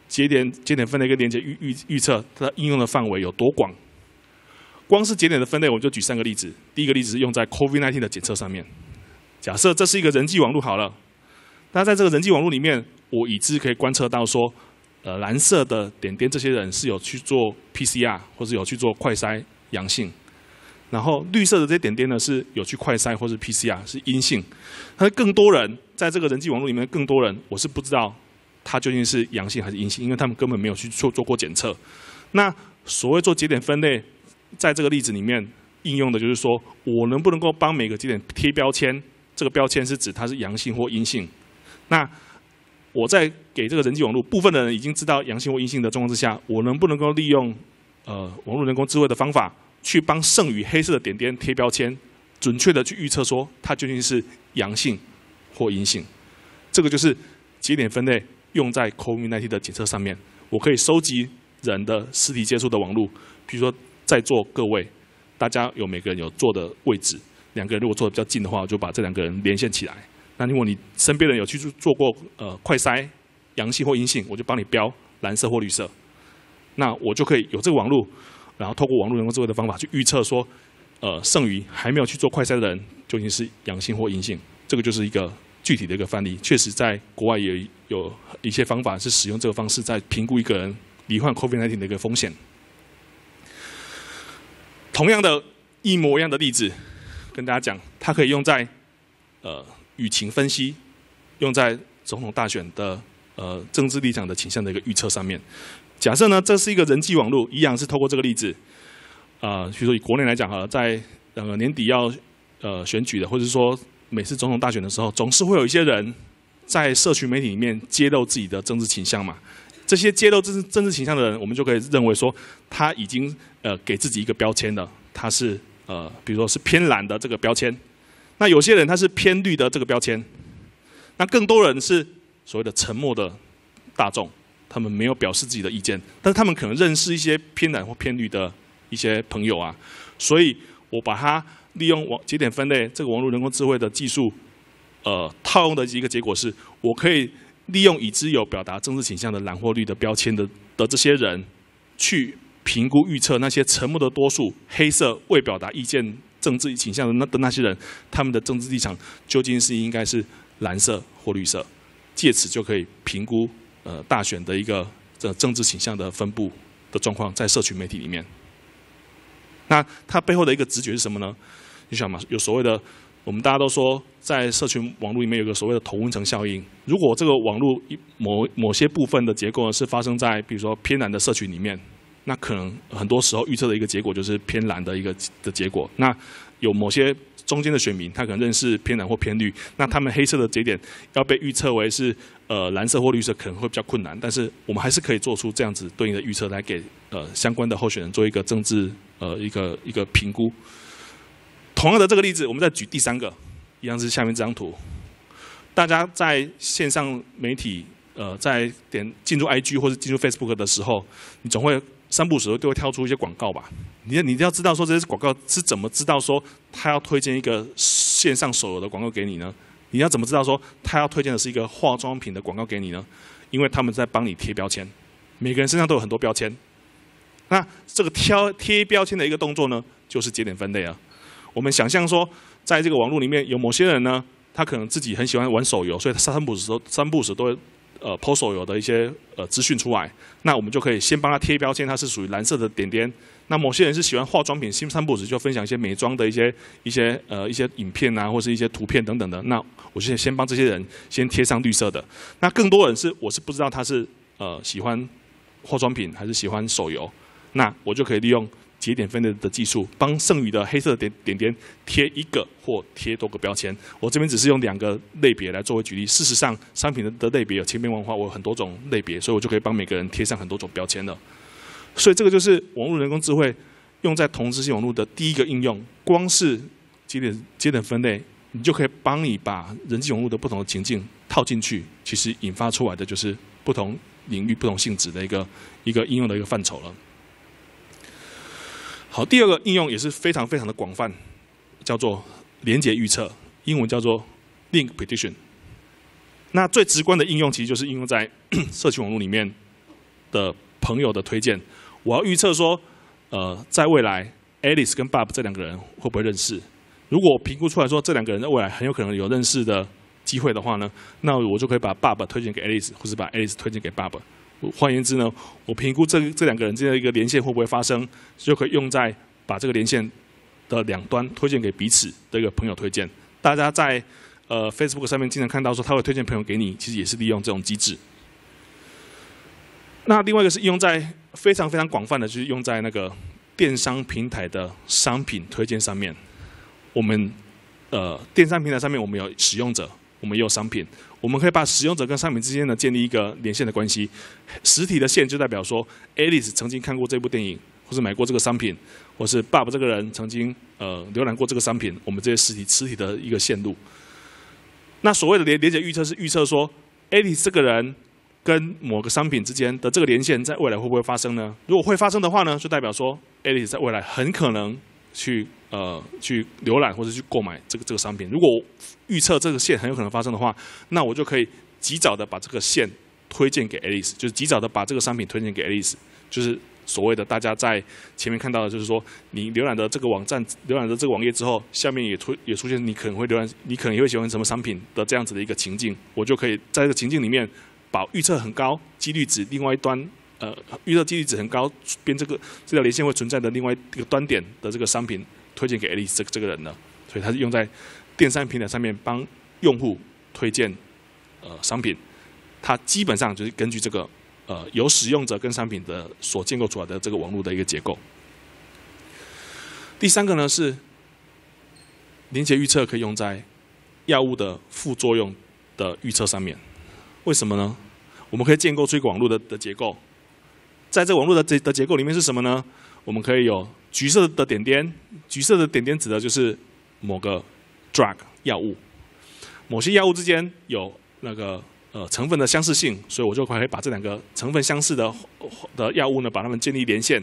节点节点分类跟连接预预预测它的应用的范围有多广。光是节点的分类，我就举三个例子。第一个例子是用在 COVID-19 的检测上面。假设这是一个人际网络好了，那在这个人际网络里面，我已知可以观测到说。呃，蓝色的点点，这些人是有去做 PCR 或是有去做快筛阳性，然后绿色的这些点点呢，是有去快筛或是 PCR 是阴性，那更多人在这个人际网络里面更多人，我是不知道他究竟是阳性还是阴性，因为他们根本没有去做做过检测。那所谓做节点分类，在这个例子里面应用的就是说我能不能够帮每个节点贴标签，这个标签是指它是阳性或阴性。那我在给这个人际网络，部分的人已经知道阳性或阴性的状况之下，我能不能够利用呃网络人工智慧的方法，去帮剩余黑色的点点贴标签，准确的去预测说它究竟是阳性或阴性？这个就是节点分类用在 COVID-19 的检测上面。我可以收集人的实体接触的网络，比如说在座各位，大家有每个人有坐的位置，两个人如果坐的比较近的话，我就把这两个人连线起来。那如果你身边人有去做过呃快筛阳性或阴性，我就帮你标蓝色或绿色。那我就可以有这个网络，然后透过网络人工智慧的方法去预测说，呃，剩余还没有去做快筛的人究竟是阳性或阴性。这个就是一个具体的一个范例，确实在国外也有一些方法是使用这个方式在评估一个人罹患 COVID-19 的一个风险。同样的一模一样的例子，跟大家讲，它可以用在呃。舆情分析用在总统大选的呃政治立场的倾向的一个预测上面。假设呢，这是一个人际网络，一样是透过这个例子，啊，比如说以国内来讲哈，在呃年底要呃选举的，或者说每次总统大选的时候，总是会有一些人在社区媒体里面揭露自己的政治倾向嘛。这些揭露政治政治倾向的人，我们就可以认为说，他已经呃给自己一个标签了，他是呃比如说是偏蓝的这个标签。那有些人他是偏绿的这个标签，那更多人是所谓的沉默的大众，他们没有表示自己的意见，但是他们可能认识一些偏蓝或偏绿的一些朋友啊，所以我把它利用网节点分类这个网络人工智慧的技术，呃，套用的一个结果是，我可以利用已知有表达政治倾向的蓝或绿的标签的的这些人，去评估预测那些沉默的多数黑色未表达意见。政治倾向的那的那些人，他们的政治立场究竟是应该是蓝色或绿色？借此就可以评估呃大选的一个这政治倾向的分布的状况在社群媒体里面。那它背后的一个直觉是什么呢？你想嘛，有所谓的，我们大家都说，在社群网络里面有个所谓的头温层效应。如果这个网络一某某些部分的结构呢是发生在比如说偏南的社群里面。那可能很多时候预测的一个结果就是偏蓝的一个的结果。那有某些中间的选民，他可能认识偏蓝或偏绿，那他们黑色的节点要被预测为是呃蓝色或绿色，可能会比较困难。但是我们还是可以做出这样子对应的预测来给呃相关的候选人做一个政治呃一个一个评估。同样的这个例子，我们再举第三个，一样是下面这张图。大家在线上媒体呃在点进入 IG 或者进入 Facebook 的时候，你总会。三步时都会跳出一些广告吧，你你要知道说这些广告是怎么知道说他要推荐一个线上手游的广告给你呢？你要怎么知道说他要推荐的是一个化妆品的广告给你呢？因为他们在帮你贴标签，每个人身上都有很多标签。那这个挑贴标签的一个动作呢，就是节点分类啊。我们想象说，在这个网络里面有某些人呢，他可能自己很喜欢玩手游，所以他三步时都三步时都会。呃，抛手游的一些呃资讯出来，那我们就可以先帮他贴标签，他是属于蓝色的点点。那某些人是喜欢化妆品，新三不直就分享一些美妆的一些一些呃一些影片啊，或是一些图片等等的。那我就先帮这些人先贴上绿色的。那更多人是我是不知道他是呃喜欢化妆品还是喜欢手游，那我就可以利用。节点分类的技术，帮剩余的黑色点点点贴一个或贴多个标签。我这边只是用两个类别来作为举例。事实上，商品的的类别有千变万化，我有很多种类别，所以我就可以帮每个人贴上很多种标签了。所以这个就是网络人工智慧用在同质性网络的第一个应用。光是节点节点分类，你就可以帮你把人际网络的不同的情境套进去，其实引发出来的就是不同领域、不同性质的一个一个应用的一个范畴了。好，第二个应用也是非常非常的广泛，叫做连接预测，英文叫做 link prediction。那最直观的应用其实就是应用在 社区网络里面的朋友的推荐。我要预测说，呃，在未来，Alice 跟 Bob 这两个人会不会认识？如果评估出来说这两个人在未来很有可能有认识的机会的话呢，那我就可以把 Bob 推荐给 Alice，或是把 Alice 推荐给 Bob。换言之呢，我评估这这两个人之间的一个连线会不会发生，就可以用在把这个连线的两端推荐给彼此的一个朋友推荐。大家在呃 Facebook 上面经常看到说他会推荐朋友给你，其实也是利用这种机制。那另外一个是用在非常非常广泛的，就是用在那个电商平台的商品推荐上面。我们呃电商平台上面我们有使用者。我们也有商品，我们可以把使用者跟商品之间呢建立一个连线的关系。实体的线就代表说，Alice 曾经看过这部电影，或是买过这个商品，或是爸爸这个人曾经呃浏览过这个商品，我们这些实体实体的一个线路。那所谓的连连接预测是预测说，Alice 这个人跟某个商品之间的这个连线在未来会不会发生呢？如果会发生的话呢，就代表说，Alice 在未来很可能。去呃去浏览或者去购买这个这个商品，如果预测这个线很有可能发生的话，那我就可以及早的把这个线推荐给 Alice，就是及早的把这个商品推荐给 Alice，就是所谓的大家在前面看到的，就是说你浏览的这个网站，浏览的这个网页之后，下面也推也出现你可能会浏览，你可能会喜欢什么商品的这样子的一个情境，我就可以在这个情境里面把预测很高，几率值另外一端。呃，预测几率值很高，边这个这条连线会存在的另外一个端点的这个商品推荐给 Alice 这这个人呢，所以它是用在电商平台上面帮用户推荐呃商品，它基本上就是根据这个呃有使用者跟商品的所建构出来的这个网络的一个结构。第三个呢是连接预测可以用在药物的副作用的预测上面，为什么呢？我们可以建构个广路的的结构。在这网络的这的结构里面是什么呢？我们可以有橘色的点点，橘色的点点指的就是某个 drug 药物，某些药物之间有那个呃成分的相似性，所以我就可以把这两个成分相似的的药物呢，把它们建立连线。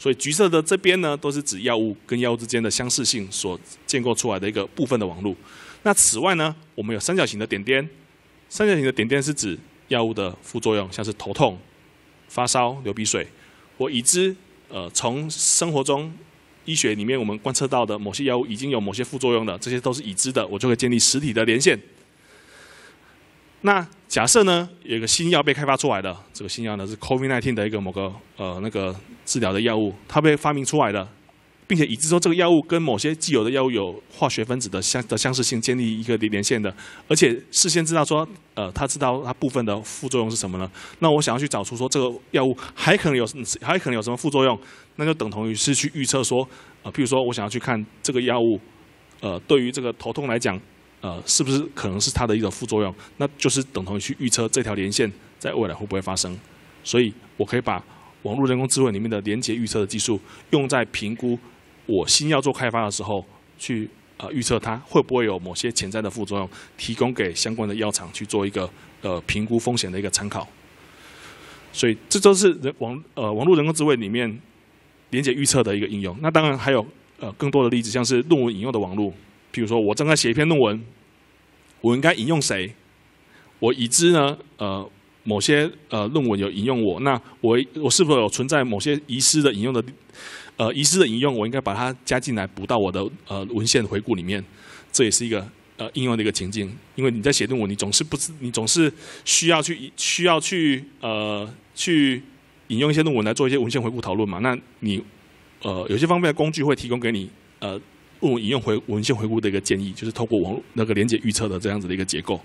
所以橘色的这边呢，都是指药物跟药物之间的相似性所建构出来的一个部分的网络。那此外呢，我们有三角形的点点，三角形的点点是指药物的副作用，像是头痛。发烧、流鼻水，我已知，呃，从生活中医学里面我们观测到的某些药物已经有某些副作用了，这些都是已知的，我就可以建立实体的连线。那假设呢，有个新药被开发出来了，这个新药呢是 COVID-19 的一个某个呃那个治疗的药物，它被发明出来了。并且已知说这个药物跟某些既有的药物有化学分子的相的相似性，建立一个连连线的，而且事先知道说，呃，他知道他部分的副作用是什么呢？那我想要去找出说这个药物还可能有还可能有什么副作用，那就等同于是去预测说，啊，譬如说我想要去看这个药物，呃，对于这个头痛来讲，呃，是不是可能是它的一种副作用？那就是等同于去预测这条连线在未来会不会发生。所以我可以把网络人工智慧里面的连接预测的技术用在评估。我新药做开发的时候，去呃预测它会不会有某些潜在的副作用，提供给相关的药厂去做一个呃评估风险的一个参考。所以这都是人网呃网络人工智慧里面连接预测的一个应用。那当然还有呃更多的例子，像是论文引用的网络。譬如说我正在写一篇论文，我应该引用谁？我已知呢呃某些呃论文有引用我，那我我是否有存在某些遗失的引用的？呃，遗失的引用，我应该把它加进来，补到我的呃文献回顾里面。这也是一个呃应用的一个情境，因为你在写论文，你总是不，你总是需要去需要去呃去引用一些论文来做一些文献回顾讨论嘛。那你呃有些方面的工具会提供给你呃论文引用回文献回顾的一个建议，就是透过网络那个连接预测的这样子的一个结构。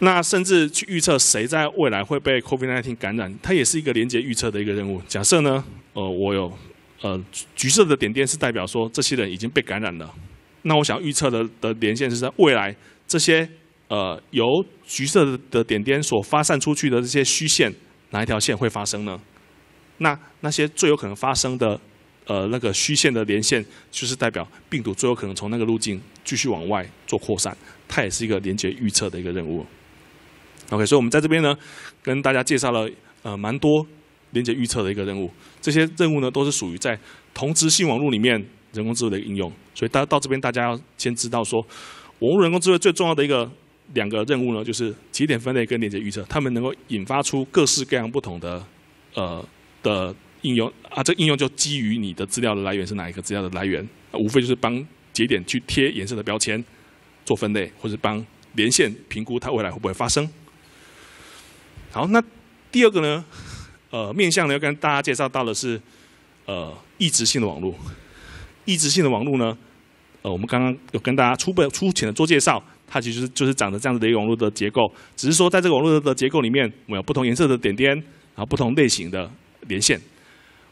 那甚至去预测谁在未来会被 COVID-19 感染，它也是一个连接预测的一个任务。假设呢，呃，我有呃橘色的点点是代表说这些人已经被感染了，那我想预测的的连线是在未来这些呃由橘色的点点所发散出去的这些虚线，哪一条线会发生呢？那那些最有可能发生的呃那个虚线的连线，就是代表病毒最有可能从那个路径继续往外做扩散，它也是一个连接预测的一个任务。OK，所以，我们在这边呢，跟大家介绍了呃，蛮多连接预测的一个任务。这些任务呢，都是属于在同质性网络里面人工智能的应用。所以，大家到这边，大家要先知道说，网络人工智能最重要的一个两个任务呢，就是节点分类跟连接预测。它们能够引发出各式各样不同的呃的应用啊，这应用就基于你的资料的来源是哪一个资料的来源，无非就是帮节点去贴颜色的标签做分类，或者帮连线评估它未来会不会发生。好，那第二个呢？呃，面向呢要跟大家介绍到的是，呃，异质性的网络。异质性的网络呢，呃，我们刚刚有跟大家初步、粗浅的做介绍。它其实就是长的这样子的一个网络的结构，只是说在这个网络的结构里面，我们有不同颜色的点点，然后不同类型的连线。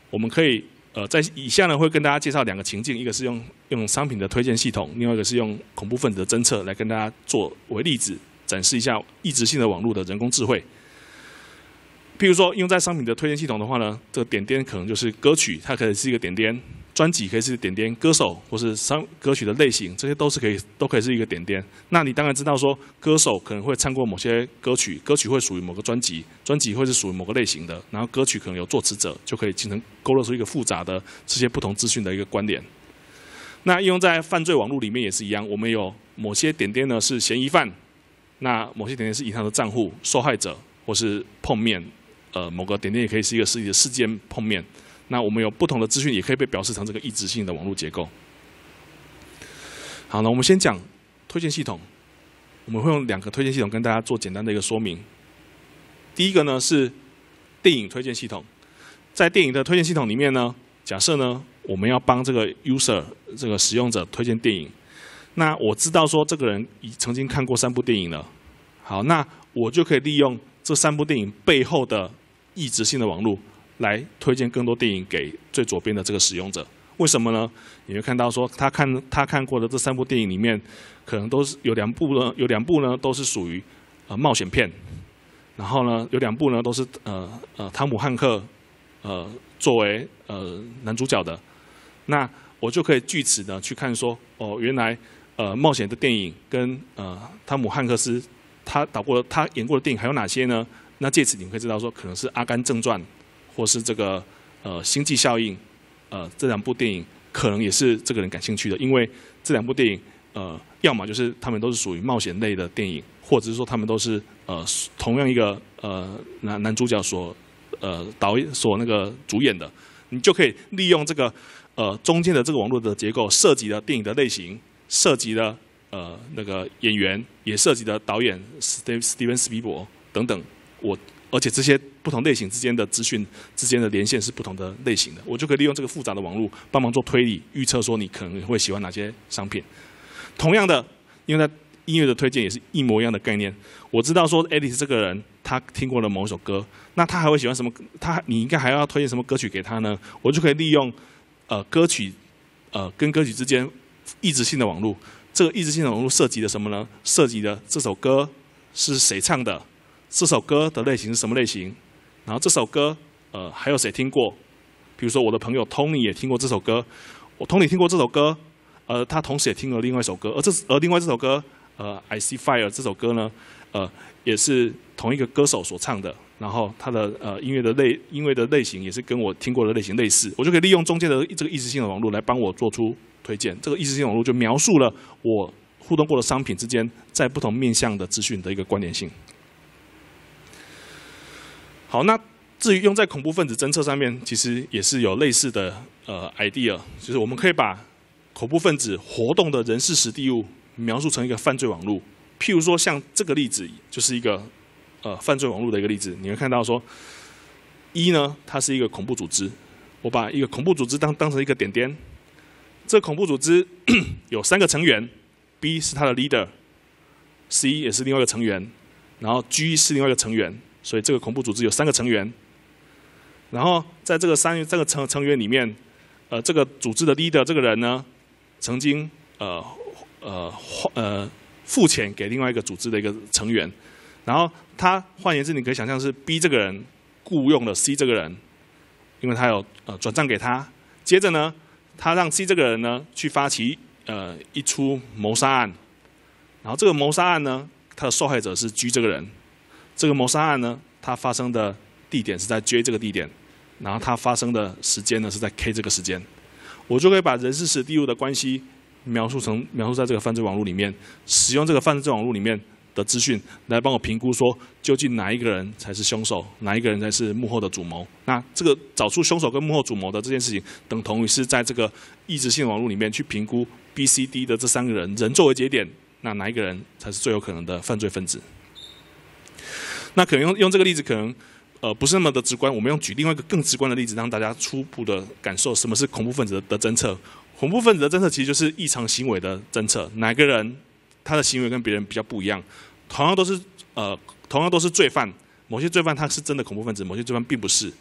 我们可以呃，在以下呢会跟大家介绍两个情境，一个是用用商品的推荐系统，另外一个是用恐怖分子侦测来跟大家作为例子，展示一下异质性的网络的人工智慧。譬如说，用在商品的推荐系统的话呢，这个点点可能就是歌曲，它可以是一个点点，专辑可以是点点，歌手或是商歌曲的类型，这些都是可以都可以是一个点点。那你当然知道说，歌手可能会唱过某些歌曲，歌曲会属于某个专辑，专辑会是属于某个类型的，然后歌曲可能有作词者，就可以形成勾勒出一个复杂的这些不同资讯的一个关联。那应用在犯罪网络里面也是一样，我们有某些点点呢是嫌疑犯，那某些点点是银行的账户、受害者或是碰面。呃，某个点点也可以是一个的事件碰面，那我们有不同的资讯也可以被表示成这个异质性的网络结构。好，那我们先讲推荐系统，我们会用两个推荐系统跟大家做简单的一个说明。第一个呢是电影推荐系统，在电影的推荐系统里面呢，假设呢我们要帮这个 user 这个使用者推荐电影，那我知道说这个人已曾经看过三部电影了，好，那我就可以利用这三部电影背后的异质性的网络来推荐更多电影给最左边的这个使用者，为什么呢？你会看到说他看他看过的这三部电影里面，可能都是有两部呢，有两部呢都是属于呃冒险片，然后呢有两部呢都是呃呃汤姆汉克呃作为呃男主角的，那我就可以据此呢去看说哦原来呃冒险的电影跟呃汤姆汉克斯他导过他演过的电影还有哪些呢？那借此，你可以知道说，可能是《阿甘正传》或是这个呃《星际效应》，呃这两部电影可能也是这个人感兴趣的，因为这两部电影呃，要么就是他们都是属于冒险类的电影，或者是说他们都是呃同样一个呃男男主角所呃导演所那个主演的，你就可以利用这个呃中间的这个网络的结构涉及的电影的类型，涉及的呃那个演员，也涉及的导演 Steven Spielberg 等等。我而且这些不同类型之间的资讯之间的连线是不同的类型的，我就可以利用这个复杂的网络帮忙做推理预测，说你可能会喜欢哪些商品。同样的，因为它音乐的推荐也是一模一样的概念。我知道说 Alice 这个人他听过了某一首歌，那他还会喜欢什么？他你应该还要推荐什么歌曲给他呢？我就可以利用呃歌曲呃跟歌曲之间异质性的网络。这个异质性的网络涉及的什么呢？涉及的这首歌是谁唱的？这首歌的类型是什么类型？然后这首歌，呃，还有谁听过？比如说我的朋友 Tony 也听过这首歌，我 Tony 听过这首歌，呃，他同时也听了另外一首歌，而这而另外这首歌，呃，《I See Fire》这首歌呢，呃，也是同一个歌手所唱的，然后他的呃音乐的类音乐的类型也是跟我听过的类型类似，我就可以利用中间的这个意识性的网络来帮我做出推荐。这个意识性网络就描述了我互动过的商品之间在不同面向的资讯的一个关联性。好，那至于用在恐怖分子侦测上面，其实也是有类似的呃 idea，就是我们可以把恐怖分子活动的人事、实地物描述成一个犯罪网络。譬如说，像这个例子就是一个呃犯罪网络的一个例子，你会看到说，一呢，它是一个恐怖组织，我把一个恐怖组织当当成一个点点，这恐怖组织 有三个成员，B 是它的 leader，C 也是另外一个成员，然后 G 是另外一个成员。所以这个恐怖组织有三个成员，然后在这个三这个成成员里面，呃，这个组织的 leader 这个人呢，曾经呃呃呃付钱给另外一个组织的一个成员，然后他换言之，你可以想象是 B 这个人雇佣了 C 这个人，因为他有呃转账给他，接着呢，他让 C 这个人呢去发起呃一出谋杀案，然后这个谋杀案呢，他的受害者是 G 这个人。这个谋杀案呢，它发生的地点是在 J 这个地点，然后它发生的时间呢是在 K 这个时间，我就可以把人事史地物的关系描述成描述在这个犯罪网络里面，使用这个犯罪网络里面的资讯来帮我评估说，究竟哪一个人才是凶手，哪一个人才是幕后的主谋。那这个找出凶手跟幕后主谋的这件事情，等同于是在这个抑制性网络里面去评估 B、C、D 的这三个人，人作为节点，那哪一个人才是最有可能的犯罪分子？那可能用用这个例子可能，呃，不是那么的直观。我们用举另外一个更直观的例子，让大家初步的感受什么是恐怖分子的侦测。恐怖分子的侦测其实就是异常行为的侦测。哪个人他的行为跟别人比较不一样？同样都是呃，同样都是罪犯。某些罪犯他是真的恐怖分子，某些罪犯并不是。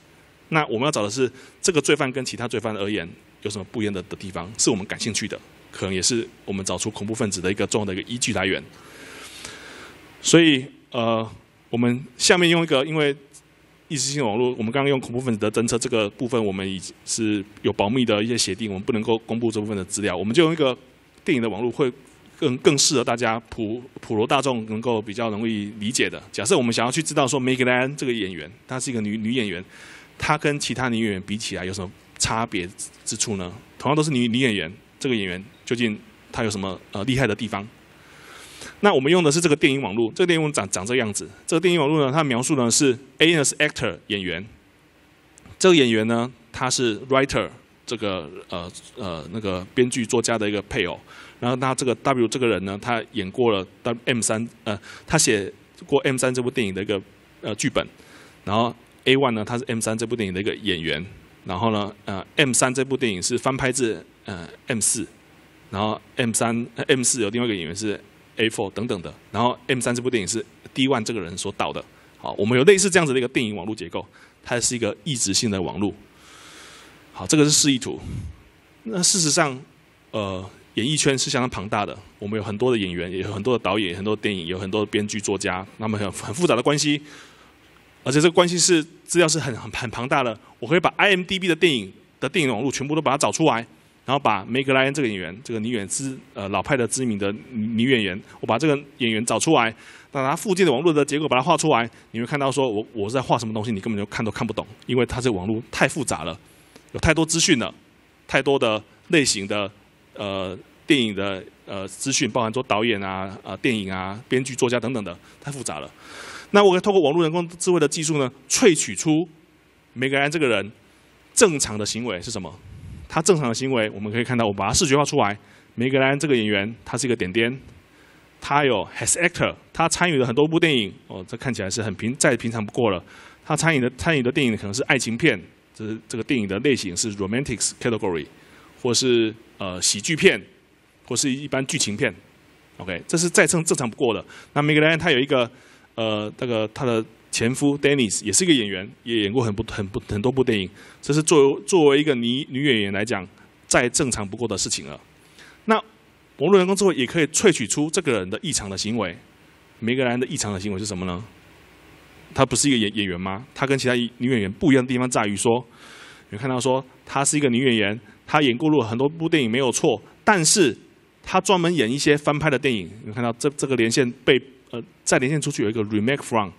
那我们要找的是这个罪犯跟其他罪犯而言有什么不一样的的地方，是我们感兴趣的，可能也是我们找出恐怖分子的一个重要的一个依据来源。所以呃。我们下面用一个，因为一识性网络，我们刚刚用恐怖分子的侦测这个部分，我们已是有保密的一些协定，我们不能够公布这部分的资料。我们就用一个电影的网络会更更适合大家普普罗大众能够比较容易理解的。假设我们想要去知道说，Meghan 这个演员，她是一个女女演员，她跟其他女演员比起来有什么差别之处呢？同样都是女女演员，这个演员究竟她有什么呃厉害的地方？那我们用的是这个电影网络，这个电影网长长这个样子。这个电影网络呢，它描述呢是 A 是 actor 演员，这个演员呢他是 writer 这个呃呃那个编剧作家的一个配偶。然后他这个 W 这个人呢，他演过了 M 三呃，他写过 M 三这部电影的一个呃剧本。然后 A one 呢，他是 M 三这部电影的一个演员。然后呢呃 M 三这部电影是翻拍自呃 M 四，然后 M 三 M 四有另外一个演员是。A four 等等的，然后 M 三这部电影是 D one 这个人所导的。好，我们有类似这样子的一个电影网络结构，它是一个异质性的网络。好，这个是示意图。那事实上，呃，演艺圈是相当庞大的，我们有很多的演员，也有很多的导演，很多电影，有很多的编剧作家，那么很很复杂的关系，而且这个关系是资料是很很很庞大的。我可以把 IMDB 的电影的电影网络全部都把它找出来。然后把梅格莱恩这个演员，这个女演知，呃，老派的知名的女演员，我把这个演员找出来，把它附近的网络的结果把它画出来，你会看到说我我在画什么东西，你根本就看都看不懂，因为它这网络太复杂了，有太多资讯了，太多的类型的呃电影的呃资讯，包含说导演啊、呃电影啊、编剧作家等等的，太复杂了。那我可以通过网络人工智慧的技术呢，萃取出梅格莱恩这个人正常的行为是什么？他正常的行为，我们可以看到，我把它视觉化出来。梅格雷恩这个演员，他是一个点点，他有 has actor，他参与了很多部电影。哦，这看起来是很平再平常不过了。他参与的参与的电影可能是爱情片，这是这个电影的类型是 romantics category，或是呃喜剧片，或是一般剧情片。OK，这是再正正常不过的。那梅格雷恩他有一个呃那个他的。前夫 Dennis 也是一个演员，也演过很不很不很多部电影。这是作为作为一个女女演员来讲，再正常不过的事情了。那网络人工智慧也可以萃取出这个人的异常的行为。每个人的异常的行为是什么呢？她不是一个演演员吗？她跟其他女演员不一样的地方在于说，你看到说她是一个女演员，她演过路很多部电影没有错，但是她专门演一些翻拍的电影。你看到这这个连线被呃再连线出去有一个 remake from。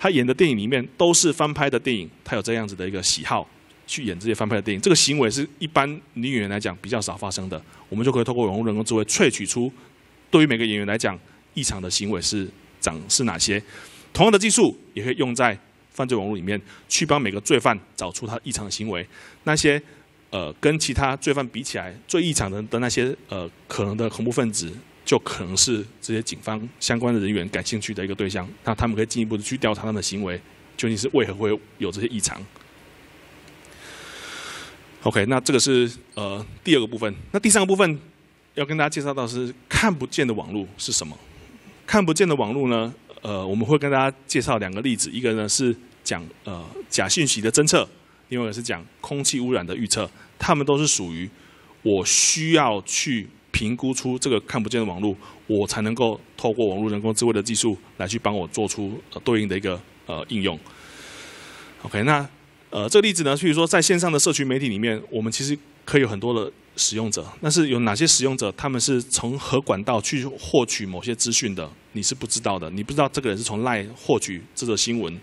他演的电影里面都是翻拍的电影，他有这样子的一个喜好，去演这些翻拍的电影。这个行为是一般女演员来讲比较少发生的，我们就可以通过人工智智慧萃取出，对于每个演员来讲异常的行为是长是哪些。同样的技术也可以用在犯罪网络里面，去帮每个罪犯找出他异常的行为，那些呃跟其他罪犯比起来最异常的的那些呃可能的恐怖分子。就可能是这些警方相关的人员感兴趣的一个对象，那他们可以进一步的去调查他们的行为，究竟是为何会有这些异常。OK，那这个是呃第二个部分，那第三个部分要跟大家介绍到是看不见的网络是什么？看不见的网络呢？呃，我们会跟大家介绍两个例子，一个呢是讲呃假信息的侦测，另外一是讲空气污染的预测，它们都是属于我需要去。评估出这个看不见的网络，我才能够透过网络人工智慧的技术来去帮我做出对应的一个呃应用。OK，那呃这个例子呢，譬如说在线上的社区媒体里面，我们其实可以有很多的使用者，但是有哪些使用者，他们是从何管道去获取某些资讯的，你是不知道的，你不知道这个人是从赖获取这则新闻。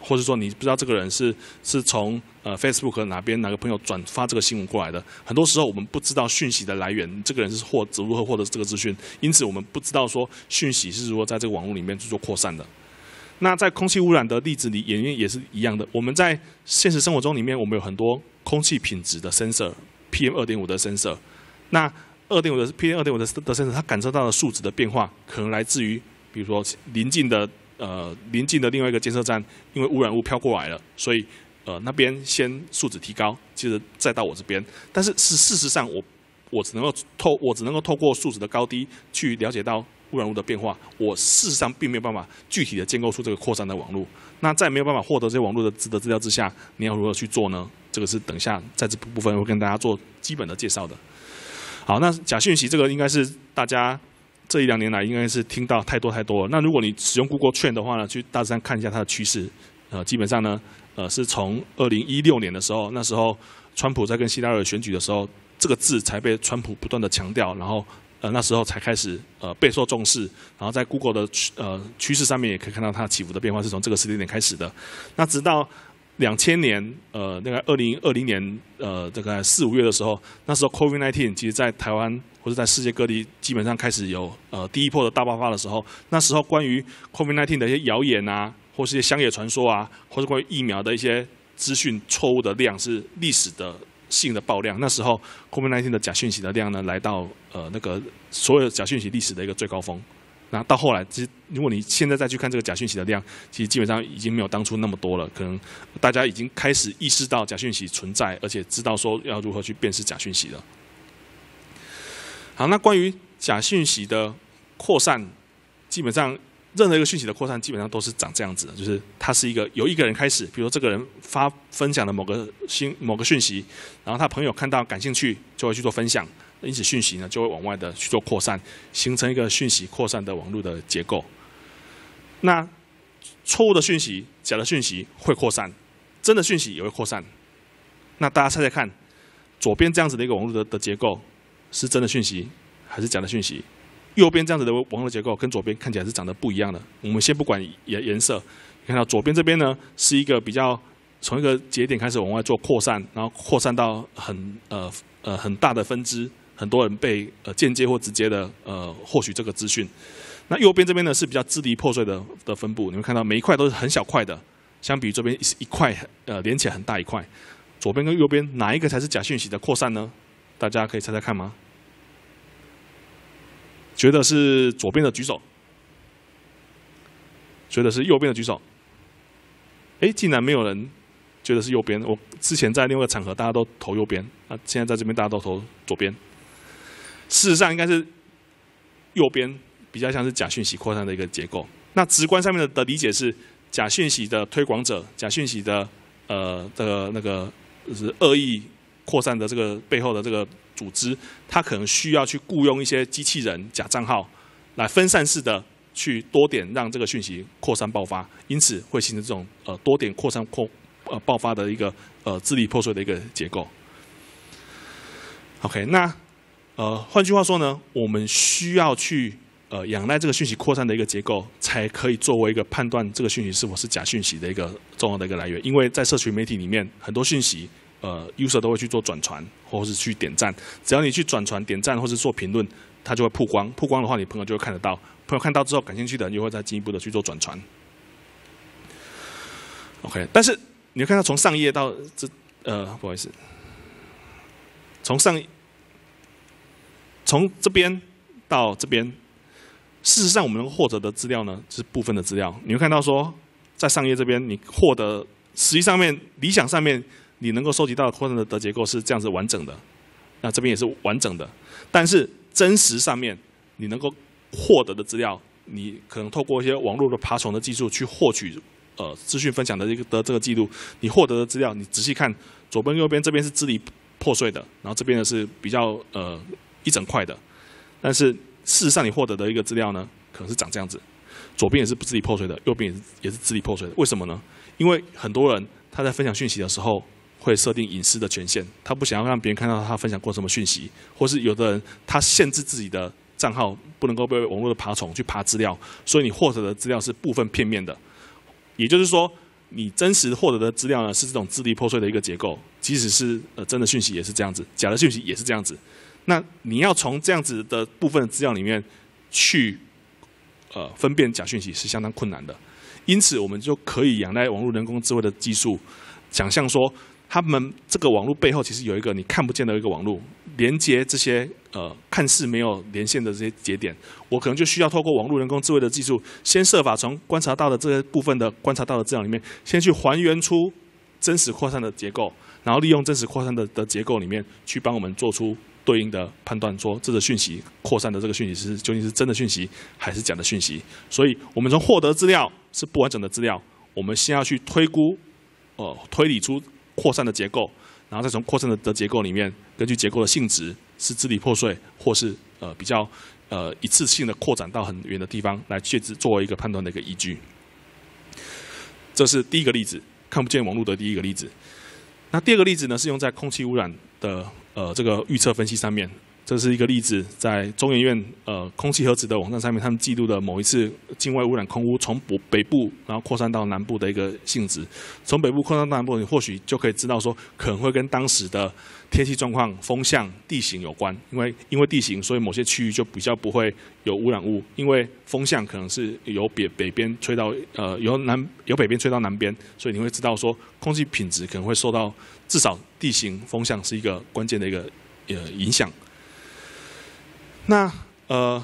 或者说你不知道这个人是是从呃 Facebook 哪边哪个朋友转发这个新闻过来的，很多时候我们不知道讯息的来源，这个人是获如何获得这个资讯，因此我们不知道说讯息是如何在这个网络里面去做扩散的。那在空气污染的例子里，也也是一样的。我们在现实生活中里面，我们有很多空气品质的 sensor，PM 二点五的 sensor，那二点五的 PM 二点五的的 sensor，它感受到的数值的变化，可能来自于比如说临近的。呃，临近的另外一个监测站，因为污染物飘过来了，所以呃那边先数值提高，其实再到我这边，但是是事实上我我只能够透我只能够透过数值的高低去了解到污染物的变化，我事实上并没有办法具体的建构出这个扩散的网络。那在没有办法获得这些网络的资的资料之下，你要如何去做呢？这个是等一下在这部分会跟大家做基本的介绍的。好，那假讯息这个应该是大家。这一两年来，应该是听到太多太多了。那如果你使用 Google 券的话呢，去大致上看一下它的趋势，呃，基本上呢，呃，是从二零一六年的时候，那时候川普在跟希拉尔选举的时候，这个字才被川普不断的强调，然后呃那时候才开始呃备受重视，然后在 Google 的呃趋势上面也可以看到它起伏的变化是从这个时间点开始的，那直到。两千年，呃，那个二零二零年，呃，大概四五月的时候，那时候 c o v i d nineteen 其实在台湾或者在世界各地基本上开始有呃第一波的大爆发的时候，那时候关于 c o v i d nineteen 的一些谣言啊，或是一些乡野传说啊，或是关于疫苗的一些资讯错误的量是历史的性的爆量，那时候 c o v i d nineteen 的假讯息的量呢，来到呃那个所有假讯息历史的一个最高峰。那到后来，其实如果你现在再去看这个假讯息的量，其实基本上已经没有当初那么多了。可能大家已经开始意识到假讯息存在，而且知道说要如何去辨识假讯息了。好，那关于假讯息的扩散，基本上任何一个讯息的扩散，基本上都是长这样子的，就是它是一个由一个人开始，比如这个人发分享了某个新某个讯息，然后他朋友看到感兴趣就会去做分享。因此，讯息呢就会往外的去做扩散，形成一个讯息扩散的网络的结构。那错误的讯息、假的讯息会扩散，真的讯息也会扩散。那大家猜猜看，左边这样子的一个网络的的结构是真的讯息还是假的讯息？右边这样子的网络结构跟左边看起来是长得不一样的。我们先不管颜颜色，看到左边这边呢是一个比较从一个节点开始往外做扩散，然后扩散到很呃呃很大的分支。很多人被呃间接或直接的呃获取这个资讯。那右边这边呢是比较支离破碎的的分布，你会看到每一块都是很小块的，相比于这边一一块呃连起来很大一块。左边跟右边哪一个才是假讯息的扩散呢？大家可以猜猜看吗？觉得是左边的举手，觉得是右边的举手。哎，竟然没有人觉得是右边。我之前在另外一个场合大家都投右边，啊，现在在这边大家都投左边。事实上，应该是右边比较像是假讯息扩散的一个结构。那直观上面的的理解是，假讯息的推广者、假讯息的呃的那个是恶意扩散的这个背后的这个组织，它可能需要去雇佣一些机器人、假账号来分散式的去多点让这个讯息扩散爆发，因此会形成这种呃多点扩散扩呃爆发的一个呃支离破碎的一个结构。OK，那。呃，换句话说呢，我们需要去呃仰赖这个讯息扩散的一个结构，才可以作为一个判断这个讯息是否是假讯息的一个重要的一个来源。因为在社群媒体里面，很多讯息呃 u s e r 都会去做转传或是去点赞，只要你去转传、点赞或是做评论，它就会曝光。曝光的话，你朋友就会看得到，朋友看到之后感兴趣的，你就会再进一步的去做转传。OK，但是你看到从上页到这呃，不好意思，从上。从这边到这边，事实上我们能获得的资料呢，是部分的资料。你会看到说，在上页这边，你获得实际上面理想上面，你能够收集到扩散的的结构是这样子完整的。那这边也是完整的，但是真实上面你能够获得的资料，你可能透过一些网络的爬虫的技术去获取呃资讯分享的一个的这个记录，你获得的资料，你仔细看左边、右边，这边是支离破碎的，然后这边呢是比较呃。一整块的，但是事实上，你获得的一个资料呢，可能是长这样子：左边也是支离破碎的，右边也是也是支离破碎的。为什么呢？因为很多人他在分享讯息的时候，会设定隐私的权限，他不想要让别人看到他分享过什么讯息，或是有的人他限制自己的账号不能够被网络的爬虫去爬资料，所以你获得的资料是部分片面的。也就是说，你真实获得的资料呢，是这种支离破碎的一个结构。即使是呃真的讯息也是这样子，假的讯息也是这样子。那你要从这样子的部分资料里面去呃分辨假讯息是相当困难的，因此我们就可以仰赖网络人工智慧的技术，想象说他们这个网络背后其实有一个你看不见的一个网络连接这些呃看似没有连线的这些节点，我可能就需要透过网络人工智慧的技术，先设法从观察到的这些部分的观察到的资料里面，先去还原出真实扩散的结构，然后利用真实扩散的的结构里面去帮我们做出。对应的判断说，这个讯息扩散的这个讯息是究竟是真的讯息还是假的讯息？所以，我们从获得资料是不完整的资料，我们先要去推估，呃，推理出扩散的结构，然后再从扩散的的结构里面，根据结构的性质是支离破碎，或是呃比较呃一次性的扩展到很远的地方来确作为一个判断的一个依据。这是第一个例子，看不见网络的第一个例子。那第二个例子呢，是用在空气污染的。呃，这个预测分析上面，这是一个例子，在中研院呃空气核子的网站上面，他们记录的某一次境外污染空污从北北部然后扩散到南部的一个性质，从北部扩散到南部，你或许就可以知道说，可能会跟当时的天气状况、风向、地形有关，因为因为地形，所以某些区域就比较不会有污染物，因为风向可能是由北北边吹到呃由南由北边吹到南边，所以你会知道说，空气品质可能会受到至少。地形、风向是一个关键的一个呃影响。那呃，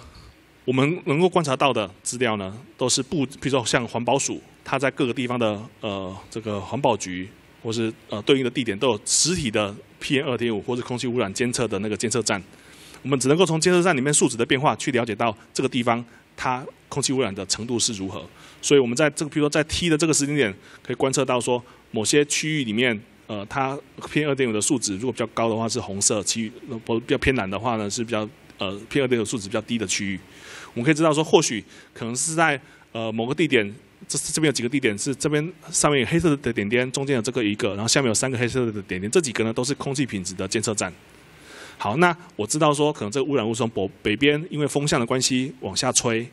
我们能够观察到的资料呢，都是不，比如说像环保署，它在各个地方的呃这个环保局，或是呃对应的地点都有实体的 PM 二点五或者空气污染监测的那个监测站。我们只能够从监测站里面数值的变化，去了解到这个地方它空气污染的程度是如何。所以，我们在这个比如说在 T 的这个时间点，可以观测到说某些区域里面。呃，它偏二点五的数值如果比较高的话是红色，区域不比较偏蓝的话呢是比较呃偏二点五数值比较低的区域。我们可以知道说，或许可能是在呃某个地点，这这边有几个地点是这边上面有黑色的点点，中间有这个一个，然后下面有三个黑色的点点，这几个呢都是空气品质的监测站。好，那我知道说，可能这个污染物从北北边因为风向的关系往下吹。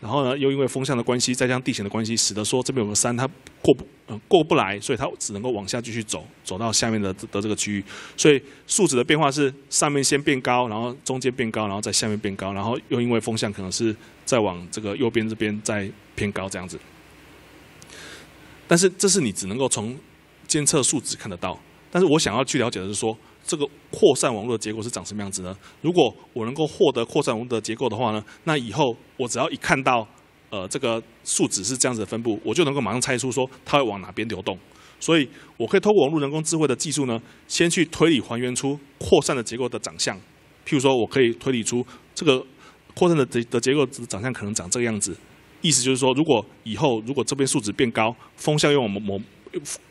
然后呢，又因为风向的关系，再加上地形的关系，使得说这边有个山，它过不呃过不来，所以它只能够往下继续走，走到下面的的这个区域。所以数值的变化是上面先变高，然后中间变高，然后在下面变高，然后又因为风向可能是在往这个右边这边在偏高这样子。但是这是你只能够从监测数值看得到，但是我想要去了解的是说。这个扩散网络的结构是长什么样子呢？如果我能够获得扩散网络的结构的话呢，那以后我只要一看到呃这个数值是这样子的分布，我就能够马上猜出说它会往哪边流动。所以我可以透过网络人工智慧的技术呢，先去推理还原出扩散的结构的长相。譬如说我可以推理出这个扩散的的结构长相可能长这个样子，意思就是说，如果以后如果这边数值变高，风向又往某某。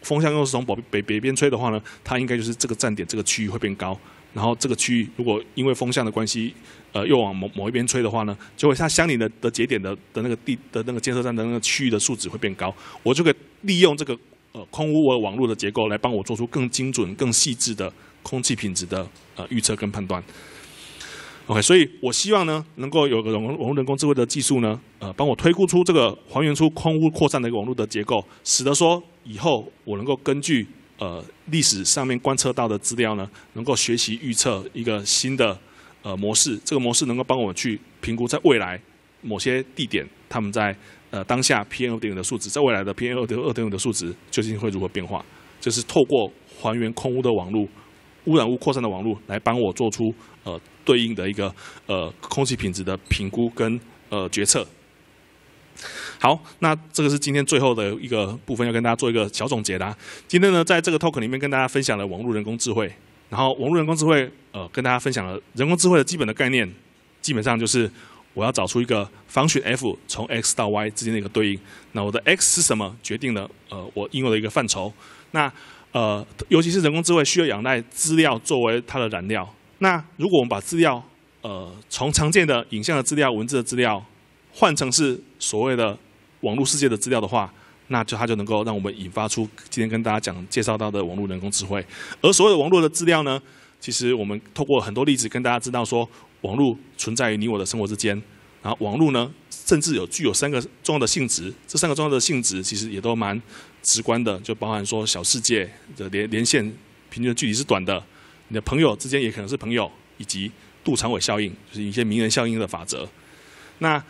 风向又是从北北北边吹的话呢，它应该就是这个站点这个区域会变高。然后这个区域如果因为风向的关系，呃，又往某某一边吹的话呢，就会它相邻的的节点的的那个地的那个监测站的那个区域的数值会变高。我就可以利用这个呃空污网络的结构来帮我做出更精准、更细致的空气品质的呃预测跟判断。OK，所以我希望呢，能够有个人工网络、人工智慧的技术呢，呃，帮我推估出这个还原出空污扩散的一个网络的结构，使得说。以后我能够根据呃历史上面观测到的资料呢，能够学习预测一个新的呃模式，这个模式能够帮我去评估在未来某些地点它们在呃当下 PM 二点五的数值，在未来的 PM 二点二点五的数值究竟会如何变化，就是透过还原空污的网络、污染物扩散的网络来帮我做出呃对应的一个呃空气品质的评估跟呃决策。好，那这个是今天最后的一个部分，要跟大家做一个小总结啦。今天呢，在这个 talk 里面跟大家分享了网络人工智慧，然后网络人工智慧，呃，跟大家分享了人工智慧的基本的概念，基本上就是我要找出一个函数 f 从 x 到 y 之间的一个对应。那我的 x 是什么决定了呃我应用的一个范畴。那呃，尤其是人工智慧需要仰赖资料作为它的燃料。那如果我们把资料呃从常见的影像的资料、文字的资料换成是所谓的网络世界的资料的话，那就它就能够让我们引发出今天跟大家讲介绍到的网络人工智慧。而所有的网络的资料呢，其实我们透过很多例子跟大家知道说，网络存在于你我的生活之间。然后网络呢，甚至有具有三个重要的性质，这三个重要的性质其实也都蛮直观的，就包含说小世界的连连线，平均距离是短的，你的朋友之间也可能是朋友，以及杜长伟效应，就是一些名人效应的法则。那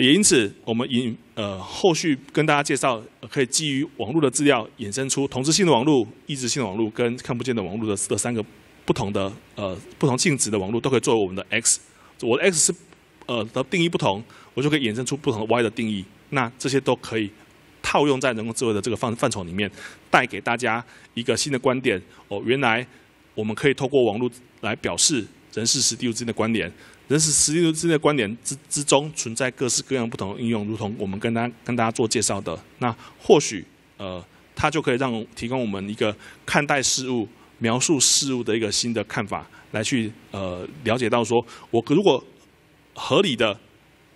也因此，我们引呃后续跟大家介绍，可以基于网络的资料，衍生出同质性的网络、异质性的网络跟看不见的网络的这三个不同的呃不同性质的网络，都可以作为我们的 X。我的 X 是呃的定义不同，我就可以衍生出不同的 Y 的定义。那这些都可以套用在人工智慧的这个范范畴里面，带给大家一个新的观点。哦，原来我们可以透过网络来表示人事实地物之间的关联。人是实际之间的关联之之中存在各式各样不同的应用，如同我们跟大跟大家做介绍的，那或许呃，它就可以让提供我们一个看待事物、描述事物的一个新的看法，来去呃了解到说我如果合理的。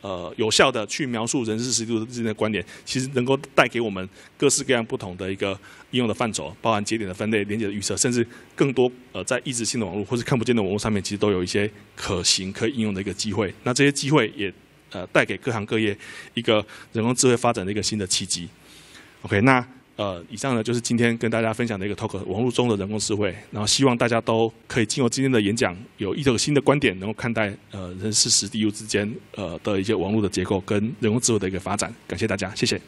呃，有效的去描述人事实度之间的关联，其实能够带给我们各式各样不同的一个应用的范畴，包含节点的分类、连接的预测，甚至更多。呃，在抑制性的网络或者看不见的网络上面，其实都有一些可行可以应用的一个机会。那这些机会也呃带给各行各业一个人工智慧发展的一个新的契机。OK，那。呃，以上呢就是今天跟大家分享的一个 talk，网络中的人工智慧。然后希望大家都可以经过今天的演讲，有一种新的观点，能够看待呃人、事实、地、物之间呃的一些网络的结构跟人工智慧的一个发展。感谢大家，谢谢。